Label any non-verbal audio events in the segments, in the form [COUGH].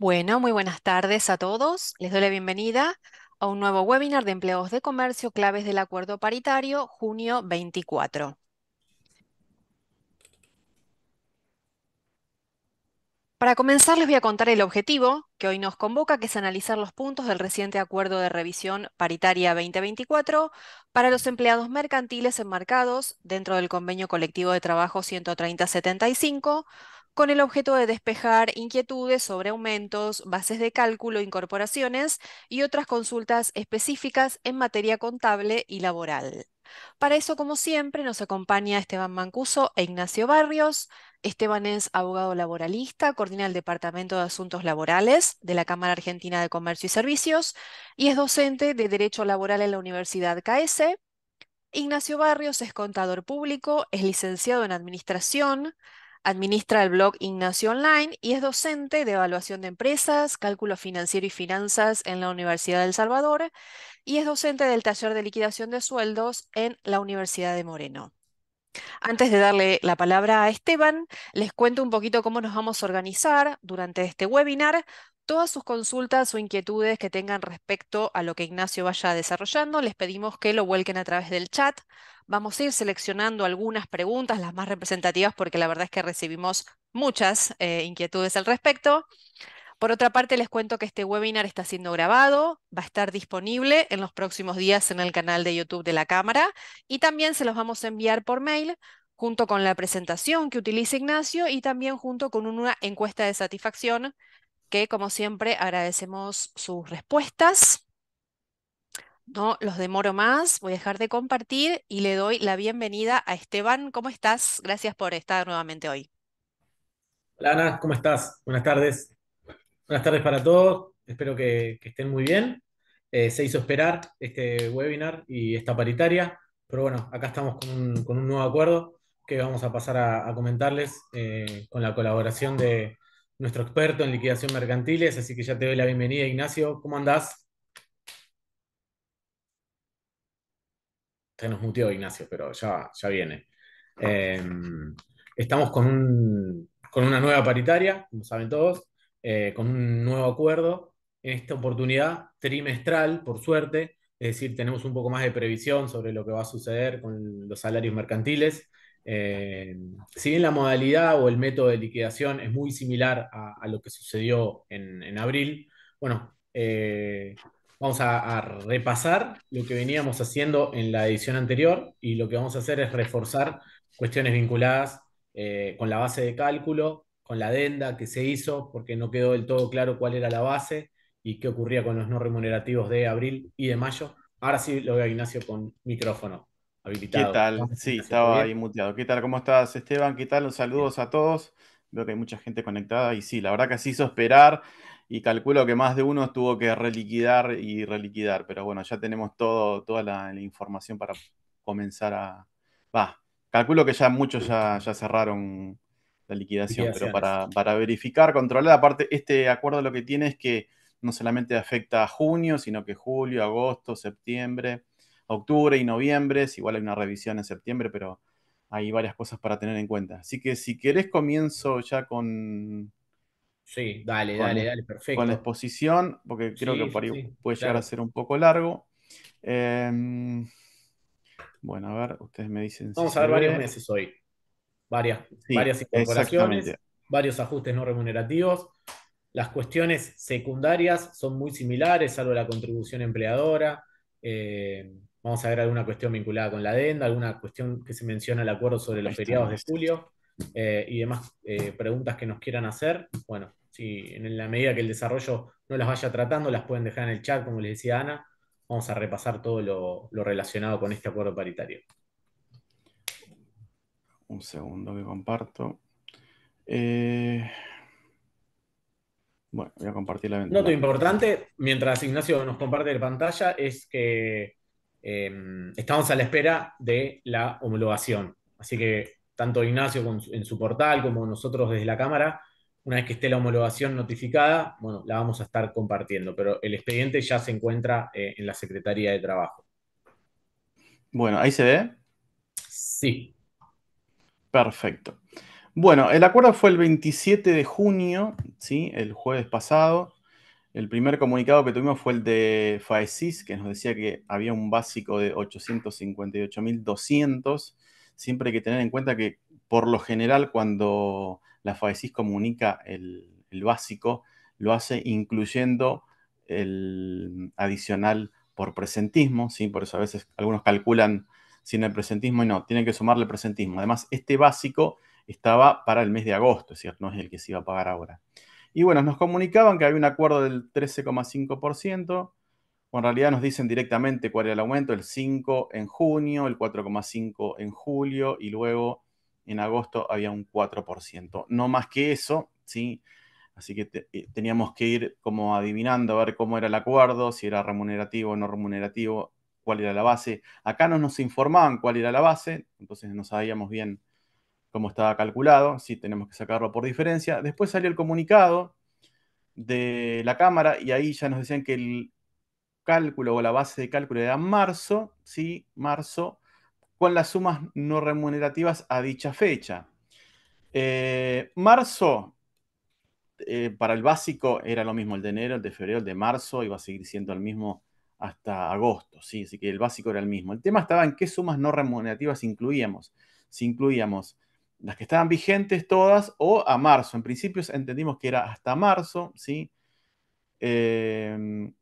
Bueno, muy buenas tardes a todos. Les doy la bienvenida a un nuevo webinar de empleados de comercio, claves del acuerdo paritario, junio 24. Para comenzar les voy a contar el objetivo que hoy nos convoca, que es analizar los puntos del reciente acuerdo de revisión paritaria 2024 para los empleados mercantiles enmarcados dentro del convenio colectivo de trabajo 13075 con el objeto de despejar inquietudes sobre aumentos, bases de cálculo, incorporaciones y otras consultas específicas en materia contable y laboral. Para eso, como siempre, nos acompaña Esteban Mancuso e Ignacio Barrios. Esteban es abogado laboralista, coordina el Departamento de Asuntos Laborales de la Cámara Argentina de Comercio y Servicios y es docente de Derecho Laboral en la Universidad KS. Ignacio Barrios es contador público, es licenciado en Administración, Administra el blog Ignacio Online y es docente de evaluación de empresas, cálculo financiero y finanzas en la Universidad del Salvador y es docente del taller de liquidación de sueldos en la Universidad de Moreno. Antes de darle la palabra a Esteban, les cuento un poquito cómo nos vamos a organizar durante este webinar. Todas sus consultas o inquietudes que tengan respecto a lo que Ignacio vaya desarrollando, les pedimos que lo vuelquen a través del chat. Vamos a ir seleccionando algunas preguntas, las más representativas, porque la verdad es que recibimos muchas eh, inquietudes al respecto. Por otra parte, les cuento que este webinar está siendo grabado, va a estar disponible en los próximos días en el canal de YouTube de la Cámara y también se los vamos a enviar por mail junto con la presentación que utiliza Ignacio y también junto con una encuesta de satisfacción que, como siempre, agradecemos sus respuestas. No los demoro más, voy a dejar de compartir y le doy la bienvenida a Esteban. ¿Cómo estás? Gracias por estar nuevamente hoy. Hola Ana, ¿cómo estás? Buenas tardes. Buenas tardes para todos, espero que, estén muy bien. Eh, se hizo esperar este webinar y esta paritaria, pero bueno, acá estamos con un, nuevo acuerdo que vamos a pasar a, comentarles eh, con la colaboración de nuestro experto en liquidación mercantiles, así que ya te doy la bienvenida Ignacio, ¿cómo andás? Se nos muteó Ignacio, pero ya, ya viene. Em, estamos con, con una nueva paritaria, como saben todos, eh, con un nuevo acuerdo, en esta oportunidad trimestral, por suerte, es decir, tenemos un poco más de previsión sobre lo que va a suceder con los salarios mercantiles. Eh, si bien la modalidad o el método de liquidación es muy similar a, lo que sucedió en, abril, bueno, eh, vamos a, repasar lo que veníamos haciendo en la edición anterior y lo que vamos a hacer es reforzar cuestiones vinculadas con la base de cálculo, con la adenda que se hizo, porque no quedó del todo claro cuál era la base y qué ocurría con los no remunerativos de abril y de mayo. Ahora sí lo veo a Ignacio con micrófono habilitado. ¿Qué tal? Sí, estaba ahí muteado. ¿Qué tal? ¿Cómo estás, Esteban? ¿Qué tal? Saludos a todos. Veo que hay mucha gente conectada y sí, la verdad que se hizo esperar y calculo que más de uno tuvo que reliquidar y reliquidar, pero bueno, ya tenemos todo, toda la, información para comenzar a... Va, calculo que ya muchos ya, ya cerraron la liquidación. Pero para, verificar, controlar, aparte, este acuerdo lo que tiene es que no solamente afecta a junio, sino que julio, agosto, septiembre, octubre y noviembre. igual hay una revisión en septiembre, pero hay varias cosas para tener en cuenta. Así que si querés comienzo ya con... Sí, dale, dale, dale, perfecto. Con la exposición, porque creo que puede llegar a ser un poco largo. Em, bueno, a ver, ustedes me dicen... Vamos a ver varios meses hoy varias, incorporaciones, varios ajustes no remunerativos. Las cuestiones secundarias son muy similares, salvo la contribución empleadora. Eh, vamos a ver alguna cuestión vinculada con la adenda, alguna cuestión que se menciona el acuerdo sobre los feriados de julio eh, y demás eh, preguntas que nos quieran hacer. Bueno, si en la medida que el desarrollo no las vaya tratando, las pueden dejar en el chat, como les decía Ana. Vamos a repasar todo lo relacionado con este acuerdo paritario. Un segundo que comparto. Eh, bueno, voy a compartir la ventana. Noto importante, mientras Ignacio nos comparte la pantalla, es que em, estamos a la espera de la homologación. Así que tanto Ignacio en su portal como nosotros desde la cámara, una vez que esté la homologación notificada, bueno, la vamos a estar compartiendo, pero el expediente ya se encuentra eh, en la Secretaría de Trabajo. Bueno, ¿ahí se ve? Sí. Perfecto. Bueno, el acuerdo fue el 27 de junio, ¿sí? el jueves pasado. El primer comunicado que tuvimos fue el de FAECIS, que nos decía que había un básico de 858.200. Siempre hay que tener en cuenta que, por lo general, cuando la FAECIS comunica el, el básico, lo hace incluyendo el adicional por presentismo, ¿sí? por eso a veces algunos calculan sin el presentismo y no, tienen que sumarle el presentismo. Además, este básico estaba para el mes de agosto, es cierto, no es el que se iba a pagar ahora. Y bueno, nos comunicaban que había un acuerdo del 13,5%, o en realidad nos dicen directamente cuál era el aumento, el 5 en junio, el 4,5 en julio y luego en agosto había un 4%, no más que eso, ¿sí? Así que eh, teníamos que ir como adivinando a ver cómo era el acuerdo, si era remunerativo o no remunerativo, cuál era la base. Acá no nos informaban cuál era la base, entonces no sabíamos bien cómo estaba calculado, si tenemos que sacarlo por diferencia. Después salió el comunicado de la Cámara y ahí ya nos decían que el cálculo o la base de cálculo era marzo, sí, marzo, con las sumas no remunerativas a dicha fecha. Eh, marzo, eh, para el básico era lo mismo el de enero, el de febrero, el de marzo, iba a seguir siendo el mismo hasta agosto, ¿sí? así que el básico era el mismo. El tema estaba en qué sumas no remunerativas incluíamos. Si incluíamos las que estaban vigentes todas o a marzo. En principio entendimos que era hasta marzo, ¿sí? Em,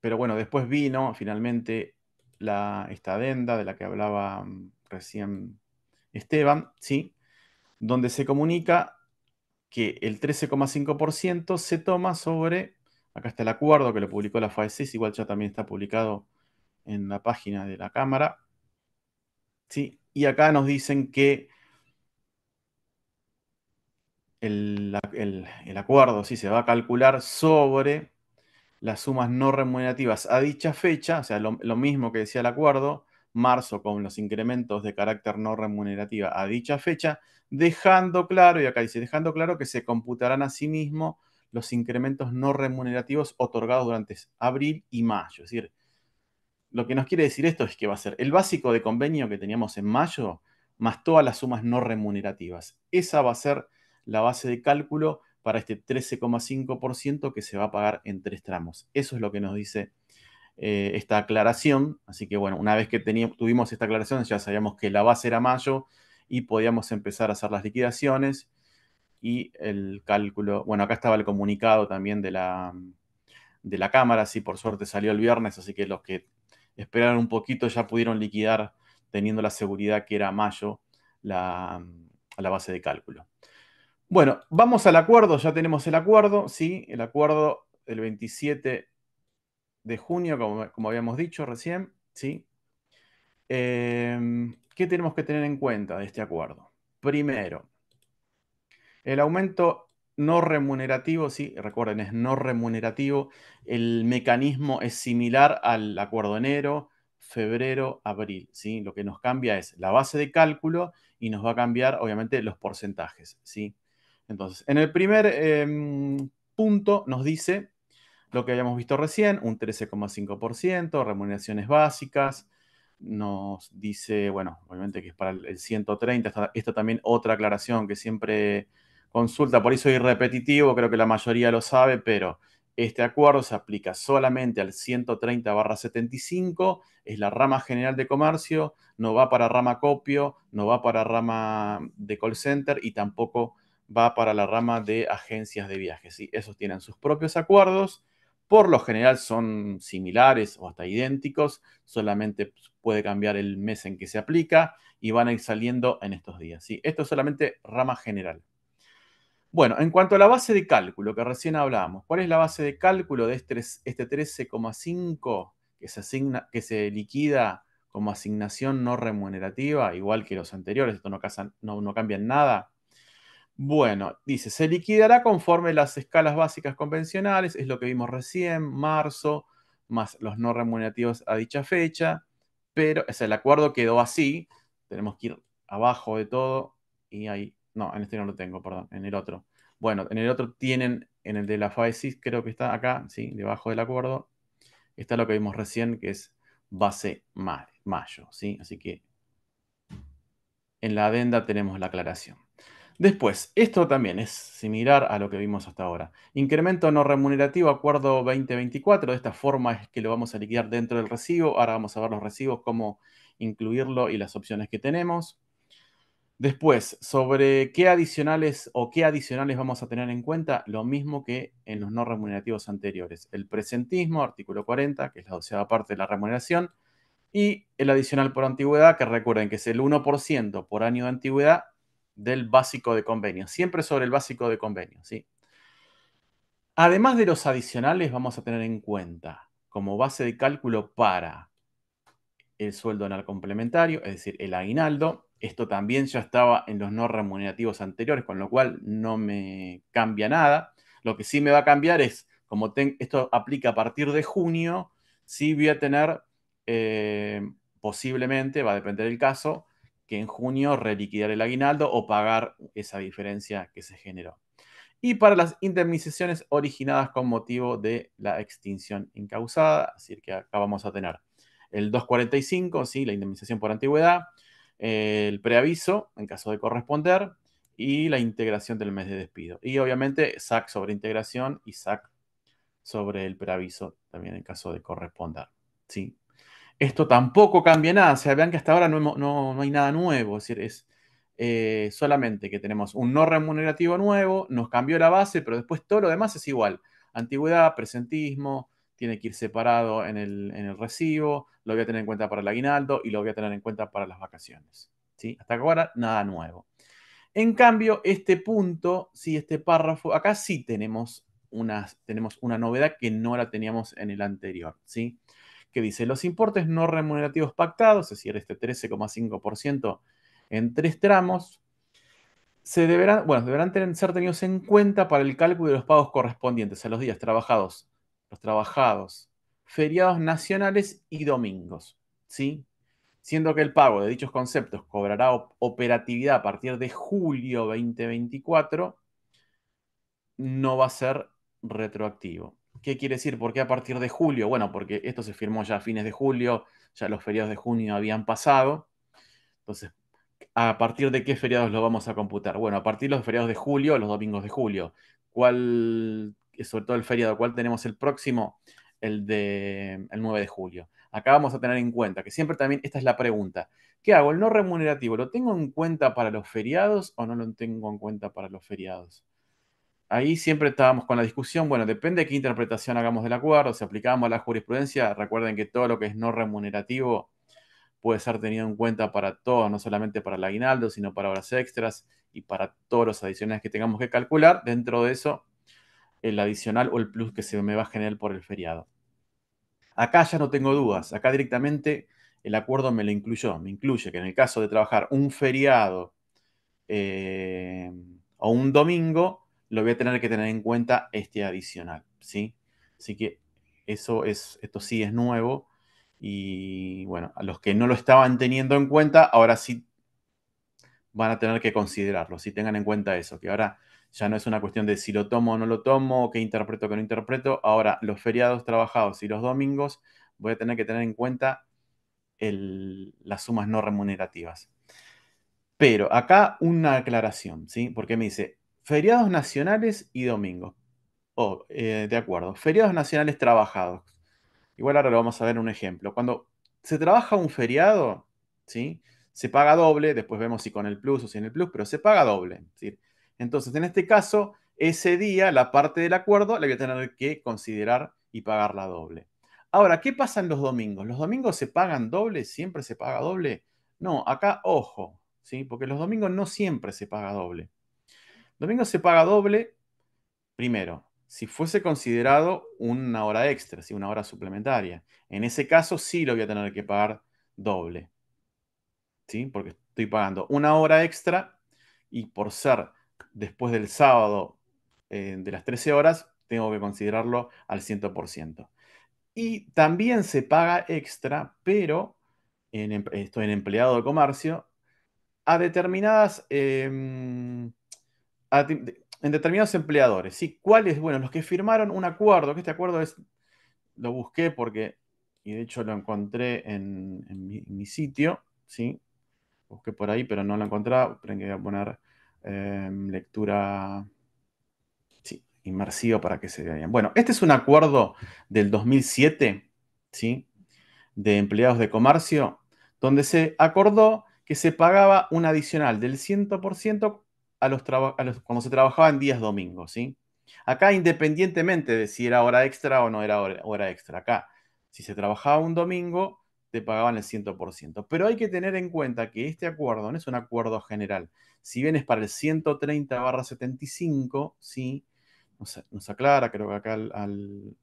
pero bueno, después vino finalmente la, esta adenda de la que hablaba mm, recién Esteban, ¿sí? Donde se comunica que el 13,5% se toma sobre Acá está el acuerdo que lo publicó la FAESIS, igual ya también está publicado en la página de la Cámara. ¿Sí? Y acá nos dicen que el, acuerdo ¿sí? se va a calcular sobre las sumas no remunerativas a dicha fecha, o sea, lo, mismo que decía el acuerdo, marzo con los incrementos de carácter no remunerativa a dicha fecha, dejando claro, y acá dice, dejando claro que se computarán a sí mismo los incrementos no remunerativos otorgados durante abril y mayo. Es decir, lo que nos quiere decir esto es que va a ser el básico de convenio que teníamos en mayo más todas las sumas no remunerativas. Esa va a ser la base de cálculo para este 13,5% que se va a pagar en tres tramos. Eso es lo que nos dice eh, esta aclaración. Así que bueno, una vez que tuvimos esta aclaración ya sabíamos que la base era mayo y podíamos empezar a hacer las liquidaciones y el cálculo, bueno, acá estaba el comunicado también de la, de la Cámara, sí, por suerte salió el viernes, así que los que esperaron un poquito ya pudieron liquidar teniendo la seguridad que era mayo la, la base de cálculo. Bueno, vamos al acuerdo, ya tenemos el acuerdo, sí, el acuerdo del 27 de junio, como, habíamos dicho recién, sí. Em, ¿Qué tenemos que tener en cuenta de este acuerdo? Primero, el aumento no remunerativo, sí, recuerden, es no remunerativo. El mecanismo es similar al acuerdo enero, febrero, abril. ¿sí? Lo que nos cambia es la base de cálculo y nos va a cambiar, obviamente, los porcentajes. ¿sí? Entonces, en el primer em, punto nos dice lo que habíamos visto recién, un 13,5%, remuneraciones básicas. Nos dice, bueno, obviamente que es para el 130, esta, esta también otra aclaración que siempre consulta, por eso soy repetitivo, creo que la mayoría lo sabe, pero este acuerdo se aplica solamente al 130 75, es la rama general de comercio, no va para rama copio, no va para rama de call center y tampoco va para la rama de agencias de viajes. ¿sí? Esos tienen sus propios acuerdos, por lo general son similares o hasta idénticos, solamente puede cambiar el mes en que se aplica y van a ir saliendo en estos días. ¿sí? Esto es solamente rama general. Bueno, en cuanto a la base de cálculo que recién hablábamos, ¿cuál es la base de cálculo de este, 13,5 este que se que se liquida como asignación no remunerativa, igual que los anteriores? Esto no, cambia no, nada. Bueno, dice, se liquidará conforme las escalas básicas convencionales, es lo que vimos recién, marzo, más los no remunerativos a dicha fecha, pero o el acuerdo quedó así, tenemos que ir abajo de todo y ahí no, en este no lo tengo, perdón, en el otro. Bueno, en el otro tienen, en el de la FAESIS, creo que está acá, sí, debajo del acuerdo, está lo que vimos recién, que es base mayo, ¿sí? Así que en la adenda tenemos la aclaración. Después, esto también es similar a lo que vimos hasta ahora. Incremento no remunerativo, acuerdo 2024. De esta forma es que lo vamos a liquidar dentro del recibo. Ahora vamos a ver los recibos, cómo incluirlo y las opciones que tenemos. Después, sobre qué adicionales o qué adicionales vamos a tener en cuenta, lo mismo que en los no remunerativos anteriores. El presentismo, artículo 40, que es la doceava parte de la remuneración, y el adicional por antigüedad, que recuerden que es el 1% por año de antigüedad del básico de convenio, siempre sobre el básico de convenio, ¿sí? Además de los adicionales, vamos a tener en cuenta como base de cálculo para el sueldo el complementario, es decir, el aguinaldo, esto también ya estaba en los no remunerativos anteriores, con lo cual no me cambia nada. Lo que sí me va a cambiar es, como esto aplica a partir de junio, sí voy a tener eh, posiblemente, va a depender del caso, que en junio reliquidar el aguinaldo o pagar esa diferencia que se generó. Y para las indemnizaciones originadas con motivo de la extinción incausada, es decir, que acá vamos a tener el 245, ¿sí? la indemnización por antigüedad, el preaviso, en caso de corresponder, y la integración del mes de despido. Y obviamente SAC sobre integración y SAC sobre el preaviso, también en caso de corresponder. ¿sí? Esto tampoco cambia nada. O sea, vean que hasta ahora no, hay nada nuevo. Es decir, es eh, solamente que tenemos un no remunerativo nuevo, nos cambió la base, pero después todo lo demás es igual. Antigüedad, presentismo, tiene que ir separado en el, recibo, lo voy a tener en cuenta para el aguinaldo y lo voy a tener en cuenta para las vacaciones. ¿sí? Hasta ahora, nada nuevo. En cambio, este punto, este párrafo, acá sí tenemos una, tenemos una novedad que no la teníamos en el anterior, ¿sí? Que dice, los importes no remunerativos pactados, es decir, este 13,5% en tres tramos, se deberán, bueno, deberán ser tenidos en cuenta para el cálculo de los pagos correspondientes a los días trabajados trabajados, feriados nacionales y domingos, ¿sí? Siendo que el pago de dichos conceptos cobrará operatividad a partir de julio 2024, no va a ser retroactivo. ¿Qué quiere decir? ¿Por qué a partir de julio? Bueno, porque esto se firmó ya a fines de julio, ya los feriados de junio habían pasado. Entonces, ¿a partir de qué feriados lo vamos a computar? Bueno, a partir de los feriados de julio, los domingos de julio. ¿Cuál sobre todo el feriado, cual tenemos el próximo, el de 9 de julio. Acá vamos a tener en cuenta que siempre también esta es la pregunta. ¿Qué hago? El no remunerativo, ¿lo tengo en cuenta para los feriados o no lo tengo en cuenta para los feriados? Ahí siempre estábamos con la discusión, bueno, depende de qué interpretación hagamos del acuerdo, si aplicamos la jurisprudencia, recuerden que todo lo que es no remunerativo puede ser tenido en cuenta para todo, no solamente para el aguinaldo, sino para horas extras y para todos los adicionales que tengamos que calcular. Dentro de eso el adicional o el plus que se me va a generar por el feriado. Acá ya no tengo dudas, acá directamente el acuerdo me lo incluyó, me incluye que en el caso de trabajar un feriado eh, o un domingo, lo voy a tener que tener en cuenta este adicional, ¿sí? Así que eso es, esto sí es nuevo y bueno, a los que no lo estaban teniendo en cuenta, ahora sí van a tener que considerarlo, si tengan en cuenta eso, que ahora ya no es una cuestión de si lo tomo o no lo tomo, qué interpreto o qué no interpreto. Ahora, los feriados trabajados y los domingos, voy a tener que tener en cuenta las sumas no remunerativas. Pero acá una aclaración, ¿sí? Porque me dice, feriados nacionales y domingos. Oh, eh, de acuerdo. Feriados nacionales trabajados. Igual ahora lo vamos a ver en un ejemplo. Cuando se trabaja un feriado, ¿sí? Se paga doble, después vemos si con el plus o sin el plus, pero se paga doble. Entonces, en este caso, ese día la parte del acuerdo la voy a tener que considerar y pagarla doble. Ahora, ¿qué pasa en los domingos? ¿Los domingos se pagan doble? ¿Siempre se paga doble? No, acá ojo, ¿sí? porque los domingos no siempre se paga doble. Domingo se paga doble, primero, si fuese considerado una hora extra, una hora suplementaria. En ese caso sí lo voy a tener que pagar doble. ¿sí? Porque estoy pagando una hora extra y por ser después del sábado eh, de las 13 horas, tengo que considerarlo al 100%. Y también se paga extra, pero en, em, esto en empleado de comercio, a determinadas... Em, en determinados empleadores, ¿Cuáles? Bueno, los que firmaron un acuerdo, que este acuerdo es, lo busqué porque, y de hecho lo encontré en, mi, sitio, ¿sí? Busqué por ahí, pero no lo encontraba, pero que a poner Em, lectura inmersivo para que se vean. Bueno, este es un acuerdo del 2007, ¿sí? De empleados de comercio, donde se acordó que se pagaba un adicional del 100% a los, cuando se trabajaba en días domingos, ¿sí? Acá independientemente de si era hora extra o no era hora extra, acá si se trabajaba un domingo, te pagaban el 100%. Pero hay que tener en cuenta que este acuerdo no es un acuerdo general. Si bien es para el 130 barra 75, sí, nos, aclara, creo que acá al,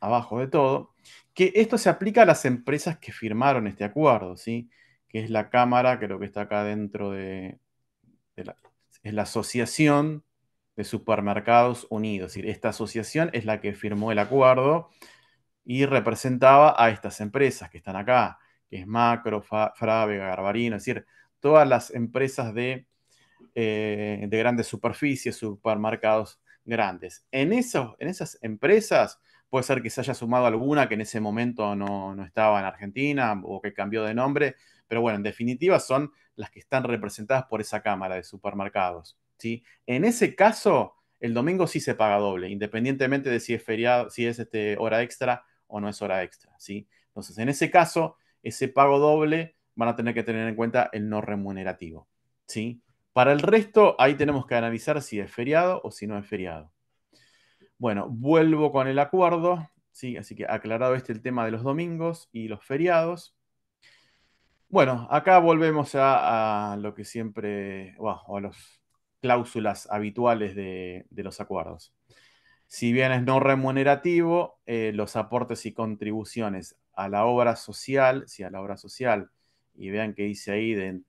abajo de todo, que esto se aplica a las empresas que firmaron este acuerdo, ¿sí? que es la Cámara, creo que está acá dentro de, la, es la Asociación de Supermercados Unidos. Es esta asociación es la que firmó el acuerdo y representaba a estas empresas que están acá, que es Macro, Frávega, Garbarino, es decir, todas las empresas de, eh, de grandes superficies, supermercados grandes. En, en esas empresas puede ser que se haya sumado alguna que en ese momento no, estaba en Argentina o que cambió de nombre, pero bueno, en definitiva son las que están representadas por esa cámara de supermercados. ¿sí? En ese caso, el domingo sí se paga doble, independientemente de si es feriado, si es este, hora extra o no es hora extra, ¿sí? Entonces, en ese caso, ese pago doble van a tener que tener en cuenta el no remunerativo, ¿sí? Para el resto, ahí tenemos que analizar si es feriado o si no es feriado. Bueno, vuelvo con el acuerdo, ¿sí? Así que aclarado este el tema de los domingos y los feriados. Bueno, acá volvemos a, lo que siempre, o a las cláusulas habituales de los acuerdos. Si bien es no remunerativo, eh, los aportes y contribuciones a la obra social, si a la obra social, y vean que dice ahí de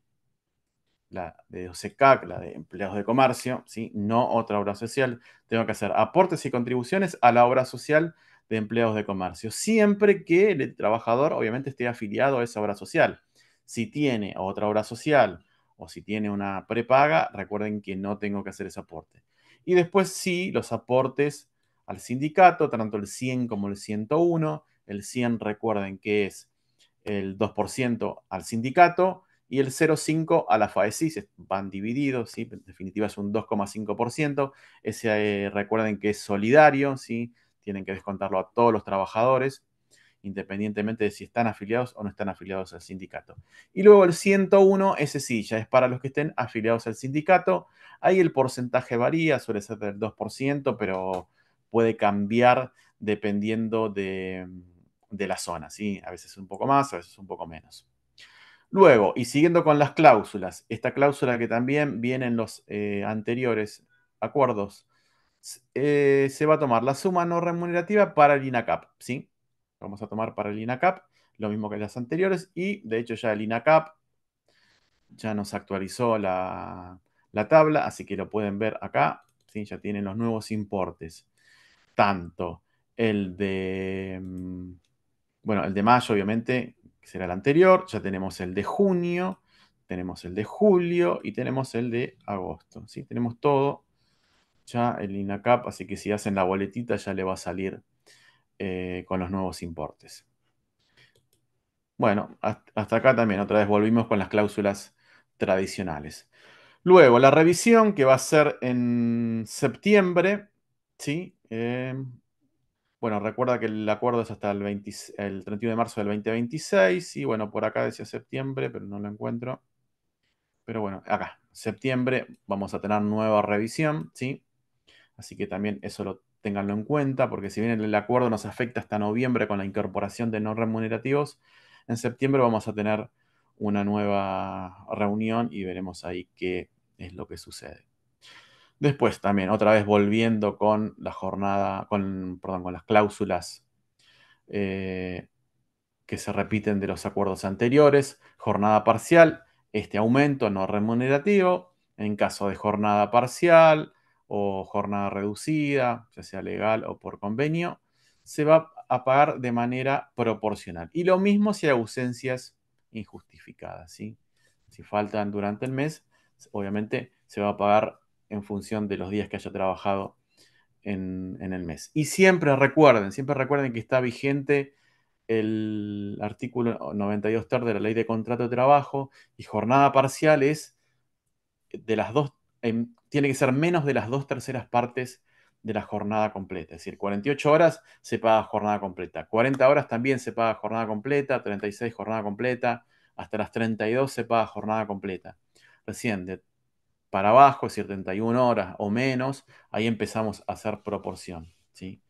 la la de empleados de comercio, ¿sí? no otra obra social, tengo que hacer aportes y contribuciones a la obra social de empleados de comercio, siempre que el trabajador obviamente esté afiliado a esa obra social. Si tiene otra obra social o si tiene una prepaga, recuerden que no tengo que hacer ese aporte. Y después sí, los aportes al sindicato, tanto el 100 como el 101. El 100 recuerden que es el 2% al sindicato y el 0,5 a la FAESIS. van divididos, ¿sí? en definitiva es un 2,5%. Ese eh, recuerden que es solidario, ¿sí? tienen que descontarlo a todos los trabajadores, independientemente de si están afiliados o no están afiliados al sindicato. Y luego el 101, ese sí, ya es para los que estén afiliados al sindicato. Ahí el porcentaje varía, suele ser del 2%, pero puede cambiar dependiendo de, la zona, ¿sí? A veces un poco más, a veces un poco menos. Luego, y siguiendo con las cláusulas, esta cláusula que también viene en los eh, anteriores acuerdos, eh, se va a tomar la suma no remunerativa para el INACAP, ¿sí? Vamos a tomar para el INACAP lo mismo que las anteriores y de hecho ya el INACAP ya nos actualizó la, la tabla, así que lo pueden ver acá, ¿sí? Ya tienen los nuevos importes tanto el de, mm, bueno, el de mayo obviamente será el anterior, ya tenemos el de junio, tenemos el de julio y tenemos el de agosto, ¿sí? Tenemos todo ya el INACAP, así que si hacen la boletita ya le va a salir eh, con los nuevos importes. Bueno, hasta acá también, otra vez volvimos con las cláusulas tradicionales. Luego, la revisión que va a ser en septiembre, ¿sí? Eh, bueno, recuerda que el acuerdo es hasta el, 31 de marzo del 2026 y bueno, por acá decía septiembre, pero no lo encuentro. Pero bueno, acá, septiembre vamos a tener nueva revisión, ¿sí? Así que también eso lo tenganlo en cuenta, porque si bien el acuerdo nos afecta hasta noviembre con la incorporación de no remunerativos, en septiembre vamos a tener una nueva reunión y veremos ahí qué es lo que sucede. Después también, otra vez volviendo con la jornada, con, perdón, con las cláusulas eh, que se repiten de los acuerdos anteriores, jornada parcial, este aumento no remunerativo, en caso de jornada parcial o jornada reducida, ya sea legal o por convenio, se va a pagar de manera proporcional. Y lo mismo si hay ausencias injustificadas, Si faltan durante el mes, obviamente se va a pagar en función de los días que haya trabajado en, el mes. Y siempre recuerden, siempre recuerden que está vigente el artículo 92 ter de la ley de contrato de trabajo y jornada parcial es de las dos, em, tiene que ser menos de las dos terceras partes de la jornada completa. Es decir, 48 horas se paga jornada completa, 40 horas también se paga jornada completa, 36 jornada completa, hasta las 32 se paga jornada completa. Recién, de para abajo, 71 horas o menos, ahí empezamos a hacer proporción, ¿sí?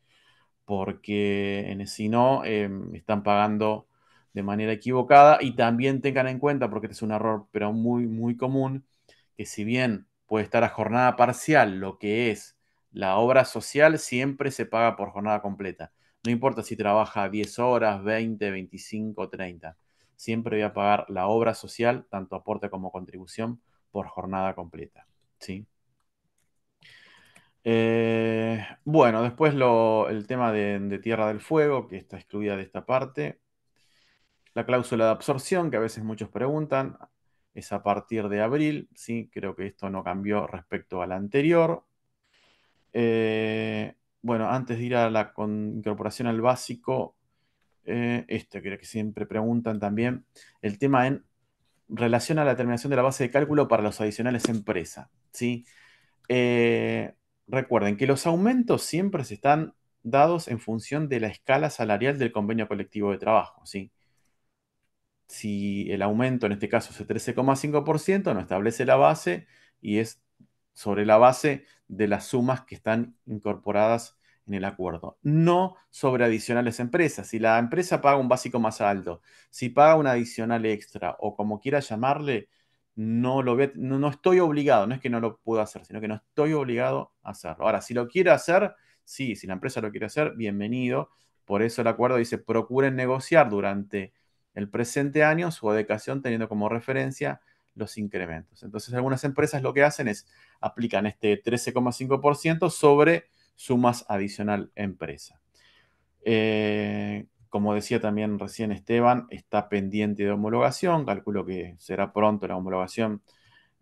Porque si no, em, están pagando de manera equivocada y también tengan en cuenta, porque este es un error, pero muy, muy común, que si bien puede estar a jornada parcial lo que es la obra social, siempre se paga por jornada completa. No importa si trabaja 10 horas, 20, 25, 30. Siempre voy a pagar la obra social, tanto aporte como contribución, por jornada completa. ¿sí? Eh, bueno, después el tema de, Tierra del Fuego, que está excluida de esta parte. La cláusula de absorción, que a veces muchos preguntan, es a partir de abril. ¿sí? Creo que esto no cambió respecto a la anterior. Eh, bueno, antes de ir a la incorporación al básico, esto eh, este creo que siempre preguntan también, el tema en relaciona la terminación de la base de cálculo para los adicionales empresa. ¿sí? Eh, recuerden que los aumentos siempre se están dados en función de la escala salarial del convenio colectivo de trabajo. ¿sí? Si el aumento en este caso es de 13,5%, no establece la base y es sobre la base de las sumas que están incorporadas en el acuerdo, no sobre adicionales empresas. Si la empresa paga un básico más alto, si paga un adicional extra o como quiera llamarle, no, lo no, estoy obligado, no es que no lo pueda hacer, sino que no estoy obligado a hacerlo. Ahora, si lo quiere hacer, sí, si la empresa lo quiere hacer, bienvenido. Por eso el acuerdo dice, procuren negociar durante el presente año su adecuación teniendo como referencia los incrementos. Entonces, algunas empresas lo que hacen es aplican este 13,5% sobre sumas adicional empresa. Eh, como decía también recién Esteban, está pendiente de homologación, calculo que será pronto la homologación.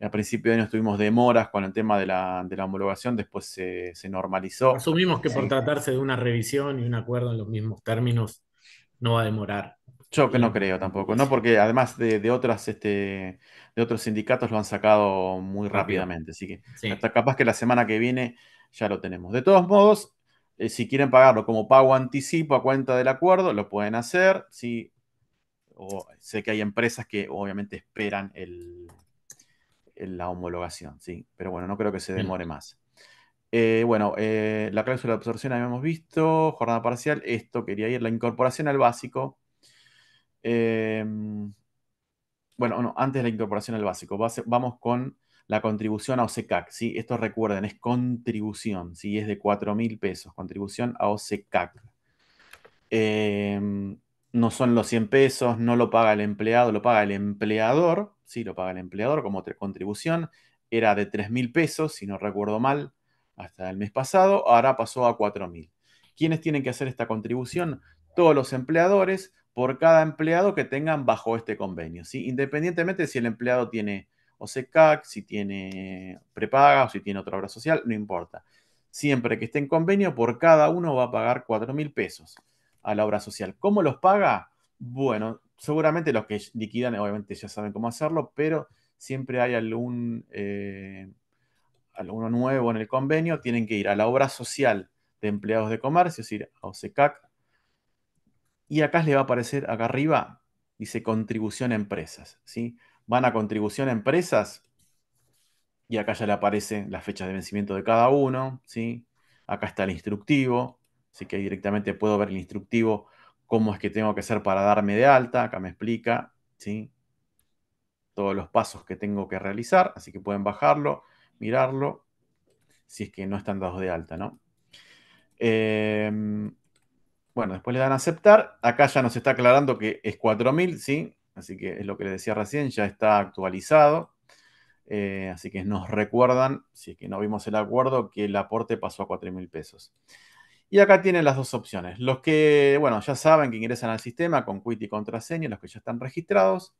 Al principio de año estuvimos demoras con el tema de la, homologación, después se, normalizó. Asumimos que por tratarse de una revisión y un acuerdo en los mismos términos, no va a demorar. Yo que no creo tampoco, ¿no? Porque además de, otras, este, de otros sindicatos lo han sacado muy rápidamente. Así que sí. hasta capaz que la semana que viene ya lo tenemos. De todos modos, eh, si quieren pagarlo como pago anticipo a cuenta del acuerdo, lo pueden hacer. Sí, sé que hay empresas que obviamente esperan el, la homologación, ¿sí? pero bueno, no creo que se mm. demore más. Eh, bueno, eh, la cláusula de absorción habíamos visto, jornada parcial, esto quería ir, la incorporación al básico. bueno, no, antes de la incorporación al básico, vamos con la contribución a OCCAC, ¿sí? Esto recuerden, es contribución, ¿sí? Es de 4.000 mil pesos, contribución a OCCAC. Em, no son los 100 pesos, no lo paga el empleado, lo paga el empleador, sí, lo paga el empleador como contribución, era de 3.000 mil pesos, si no recuerdo mal, hasta el mes pasado, ahora pasó a 4.000. mil. ¿Quiénes tienen que hacer esta contribución? Todos los empleadores por cada empleado que tengan bajo este convenio, ¿sí? independientemente si el empleado tiene o Secac, si tiene prepaga o si tiene otra obra social, no importa. Siempre que esté en convenio, por cada uno va a pagar 4 mil pesos a la obra social. ¿Cómo los paga? Bueno, seguramente los que liquidan, obviamente ya saben cómo hacerlo, pero siempre hay algún, eh, alguno nuevo en el convenio, tienen que ir a la obra social de empleados de comercio, es decir, a OCECAC. Y acá les va a aparecer, acá arriba, dice contribución a empresas. ¿sí? van a contribución a empresas y acá ya le aparecen las fechas de vencimiento de cada uno, ¿sí? Acá está el instructivo, así que directamente puedo ver el instructivo, cómo es que tengo que hacer para darme de alta, acá me explica, ¿sí? Todos los pasos que tengo que realizar, así que pueden bajarlo, mirarlo, si es que no están dados de alta, ¿no? Em, bueno, después le dan a aceptar. Acá ya nos está aclarando que es 4000, ¿sí? Así que es lo que les decía recién, ya está actualizado. Eh, así que nos recuerdan, si es que no vimos el acuerdo, que el aporte pasó a 4,000 mil pesos. Y acá tienen las dos opciones. Los que, bueno, ya saben que ingresan al sistema con quit y contraseña, los que ya están registrados.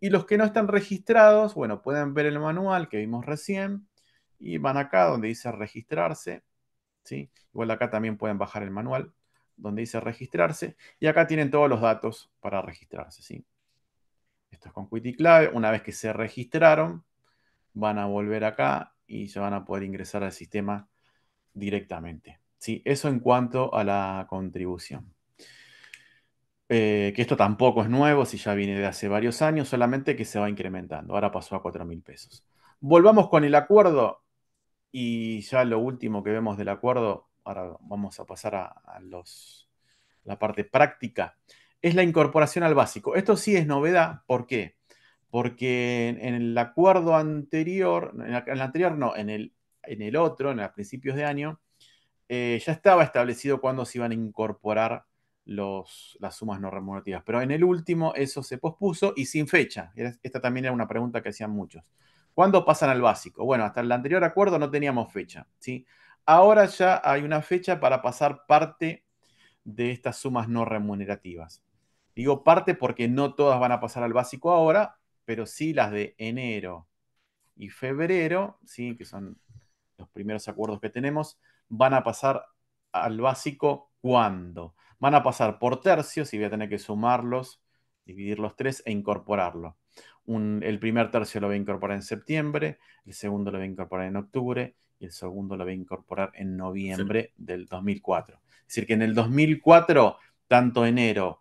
Y los que no están registrados, bueno, pueden ver el manual que vimos recién y van acá donde dice registrarse. ¿sí? Igual acá también pueden bajar el manual donde dice registrarse. Y acá tienen todos los datos para registrarse. ¿sí? Esto es con y Clave. Una vez que se registraron, van a volver acá y se van a poder ingresar al sistema directamente. ¿sí? Eso en cuanto a la contribución. Eh, que esto tampoco es nuevo, si ya viene de hace varios años, solamente que se va incrementando. Ahora pasó a 4,000 mil pesos. Volvamos con el acuerdo y ya lo último que vemos del acuerdo, ahora vamos a pasar a, a los, la parte práctica es la incorporación al básico. Esto sí es novedad, ¿por qué? Porque en el acuerdo anterior, en el anterior no, en el, en el otro, en principios de año, eh, ya estaba establecido cuándo se iban a incorporar las sumas no remunerativas. Pero en el último eso se pospuso y sin fecha. Esta también era una pregunta que hacían muchos. ¿Cuándo pasan al básico? Bueno, hasta el anterior acuerdo no teníamos fecha. ¿sí? Ahora ya hay una fecha para pasar parte de estas sumas no remunerativas. Digo parte porque no todas van a pasar al básico ahora, pero sí las de enero y febrero, ¿sí? que son los primeros acuerdos que tenemos, van a pasar al básico cuando. Van a pasar por tercios y voy a tener que sumarlos, dividir los tres e incorporarlo. el primer tercio lo voy a incorporar en septiembre, el segundo lo voy a incorporar en octubre y el segundo lo voy a incorporar en noviembre del 2004. Es decir, que en el 2004, tanto enero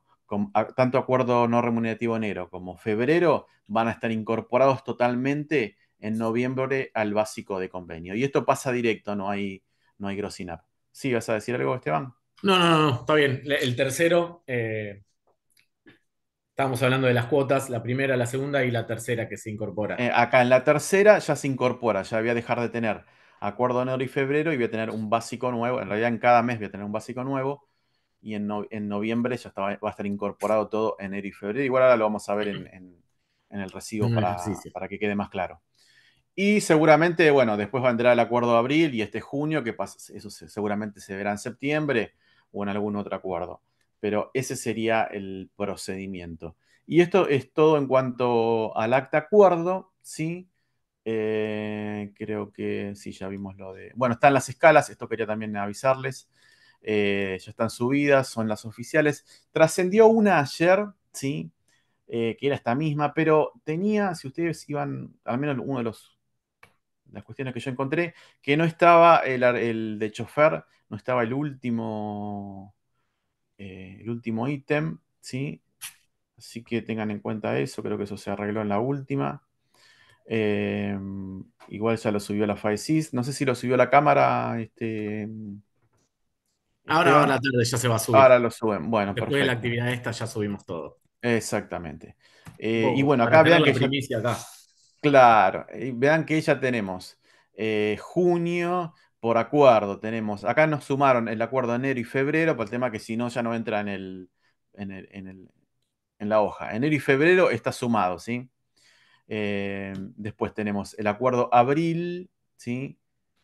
tanto acuerdo no remunerativo enero como febrero van a estar incorporados totalmente en noviembre al básico de convenio. Y esto pasa directo, no hay, no hay grosinap. ¿Sí vas a decir algo, Esteban? No, no, no, está bien. El tercero, eh, estamos hablando de las cuotas, la primera, la segunda y la tercera que se incorpora. Eh, acá en la tercera ya se incorpora, ya voy a dejar de tener acuerdo enero y febrero y voy a tener un básico nuevo. En realidad, en cada mes voy a tener un básico nuevo y en, noviembre ya va a estar incorporado todo enero y febrero. Igual ahora lo vamos a ver en, el recibo para, que quede más claro. Y seguramente, bueno, después va a entrar el acuerdo de abril y este junio, que pasa, eso seguramente se verá en septiembre o en algún otro acuerdo. Pero ese sería el procedimiento. Y esto es todo en cuanto al acta acuerdo, ¿sí? Eh, creo que sí, ya vimos lo de... Bueno, están las escalas, esto quería también avisarles. Eh, ya están subidas, son las oficiales. Trascendió una ayer, ¿sí? Eh, que era esta misma, pero tenía, si ustedes iban, al menos uno de los las cuestiones que yo encontré, que no estaba el, de chofer, no estaba el último, eh, el último ítem, ¿sí? Así que tengan en cuenta eso, creo que eso se arregló en la última. igual ya lo subió la FISIS, e no sé si lo subió la cámara, este, Ahora la tarde ya se va a subir. Ahora lo suben. Bueno, Después de la actividad esta ya subimos todo. Exactamente. Eh, y bueno, acá vean que. Ya, acá. Claro, vean que ya tenemos eh, junio por acuerdo. Tenemos. Acá nos sumaron el acuerdo enero y febrero, por el tema que si no ya no entra en el, en, la hoja. Enero y febrero está sumado, ¿sí? Eh, después tenemos el acuerdo abril, ¿sí?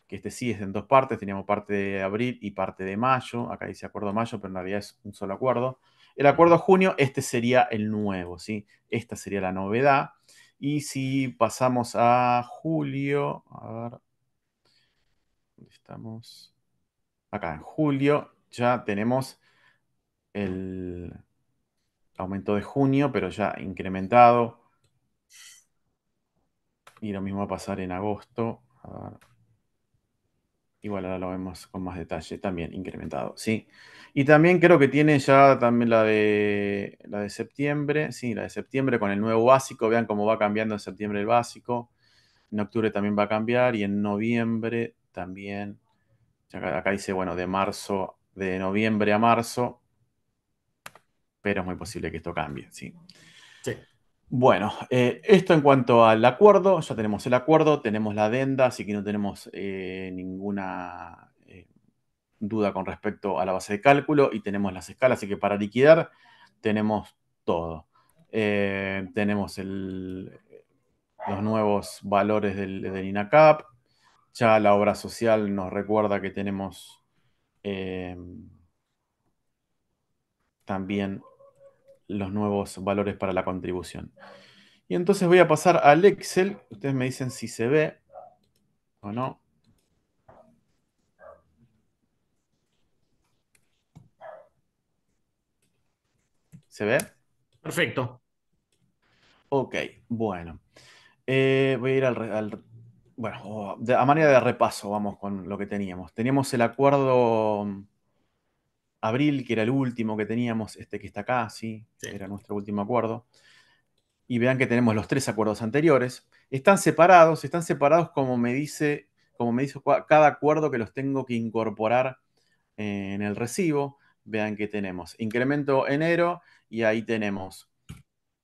que este sí es en dos partes, teníamos parte de abril y parte de mayo, acá dice acuerdo mayo, pero en realidad es un solo acuerdo. El acuerdo junio, este sería el nuevo, ¿sí? Esta sería la novedad. Y si pasamos a julio, a ver, ¿dónde estamos? Acá en julio ya tenemos el aumento de junio, pero ya incrementado. Y lo mismo va a pasar en agosto. A ver. Igual ahora lo vemos con más detalle, también incrementado, sí. Y también creo que tiene ya también la de, la de septiembre, sí, la de septiembre con el nuevo básico, vean cómo va cambiando en septiembre el básico, en octubre también va a cambiar y en noviembre también, acá, acá dice, bueno, de marzo, de noviembre a marzo, pero es muy posible que esto cambie, sí. Bueno, eh, esto en cuanto al acuerdo, ya tenemos el acuerdo, tenemos la adenda, así que no tenemos eh, ninguna eh, duda con respecto a la base de cálculo y tenemos las escalas, así que para liquidar tenemos todo. tenemos los nuevos valores del, del, INACAP, ya la obra social nos recuerda que tenemos también los nuevos valores para la contribución. Y entonces voy a pasar al Excel. Ustedes me dicen si se ve o no. ¿Se ve? Perfecto. Ok, bueno. Eh, voy a ir al, bueno, a manera de repaso vamos con lo que teníamos. Teníamos el acuerdo abril, que era el último que teníamos, este que está acá, sí, era nuestro último acuerdo. Y vean que tenemos los tres acuerdos anteriores. Están separados, están separados como me dice, como me dice cada acuerdo que los tengo que incorporar eh, en el recibo. Vean que tenemos incremento enero y ahí tenemos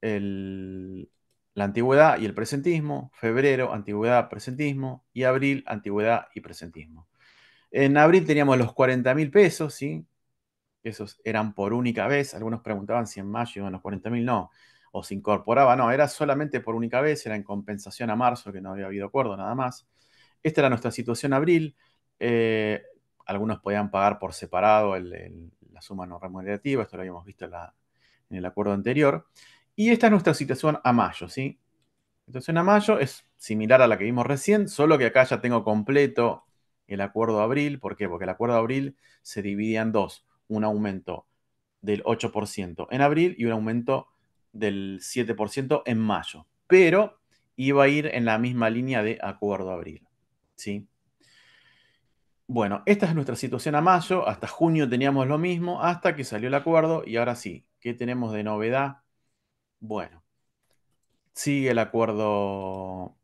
la antigüedad y el presentismo, febrero, antigüedad, presentismo y abril, antigüedad y presentismo. En abril teníamos los 40 mil pesos, ¿sí? esos eran por única vez. Algunos preguntaban si en mayo iban los 40.000, no, o se incorporaba, no, era solamente por única vez, era en compensación a marzo, que no había habido acuerdo, nada más. Esta era nuestra situación abril. Eh, algunos podían pagar por separado la suma no remunerativa, esto lo habíamos visto en, el acuerdo anterior. Y esta es nuestra situación a mayo, ¿sí? Situación a mayo es similar a la que vimos recién, solo que acá ya tengo completo el acuerdo abril. ¿Por qué? Porque el acuerdo abril se dividía en dos un aumento del 8% en abril y un aumento del 7% en mayo. Pero iba a ir en la misma línea de acuerdo abril. ¿sí? Bueno, esta es nuestra situación a mayo. Hasta junio teníamos lo mismo, hasta que salió el acuerdo. Y ahora sí, ¿qué tenemos de novedad? Bueno, sigue el acuerdo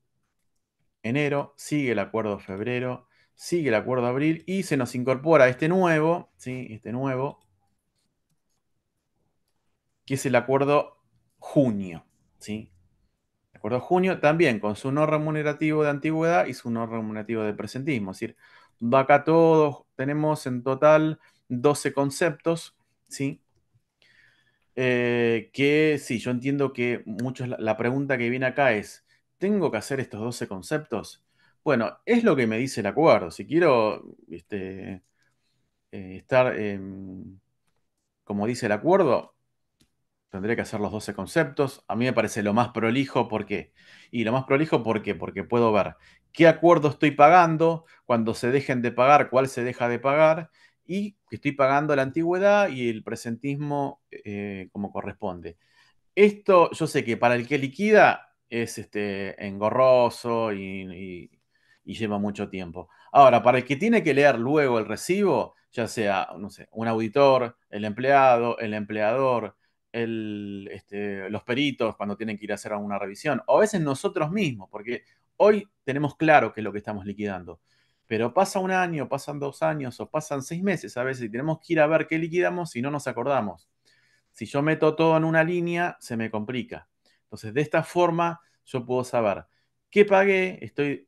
enero, sigue el acuerdo febrero, sigue el acuerdo de abril y se nos incorpora este nuevo, ¿sí? este nuevo, que es el acuerdo junio. ¿sí? El acuerdo junio también con su no remunerativo de antigüedad y su no remunerativo de presentismo. Es decir, va acá todos tenemos en total 12 conceptos, ¿sí? Eh, que sí, yo entiendo que muchos, la pregunta que viene acá es, ¿tengo que hacer estos 12 conceptos? Bueno, es lo que me dice el acuerdo. Si quiero este, eh, estar, como dice el acuerdo, tendré que hacer los 12 conceptos. A mí me parece lo más prolijo, ¿por qué? Y lo más prolijo, ¿por qué? Porque puedo ver qué acuerdo estoy pagando, cuando se dejen de pagar, cuál se deja de pagar, y que estoy pagando la antigüedad y el presentismo eh, como corresponde. Esto yo sé que para el que liquida es este, engorroso y, y lleva mucho tiempo. Ahora, para el que tiene que leer luego el recibo, ya sea, no sé, un auditor, el empleado, el empleador, este, los peritos cuando tienen que ir a hacer alguna revisión, o a veces nosotros mismos, porque hoy tenemos claro qué es lo que estamos liquidando. Pero pasa un año, pasan dos años o pasan seis meses a veces y tenemos que ir a ver qué liquidamos si no nos acordamos. Si yo meto todo en una línea, se me complica. Entonces, de esta forma, yo puedo saber qué pagué, estoy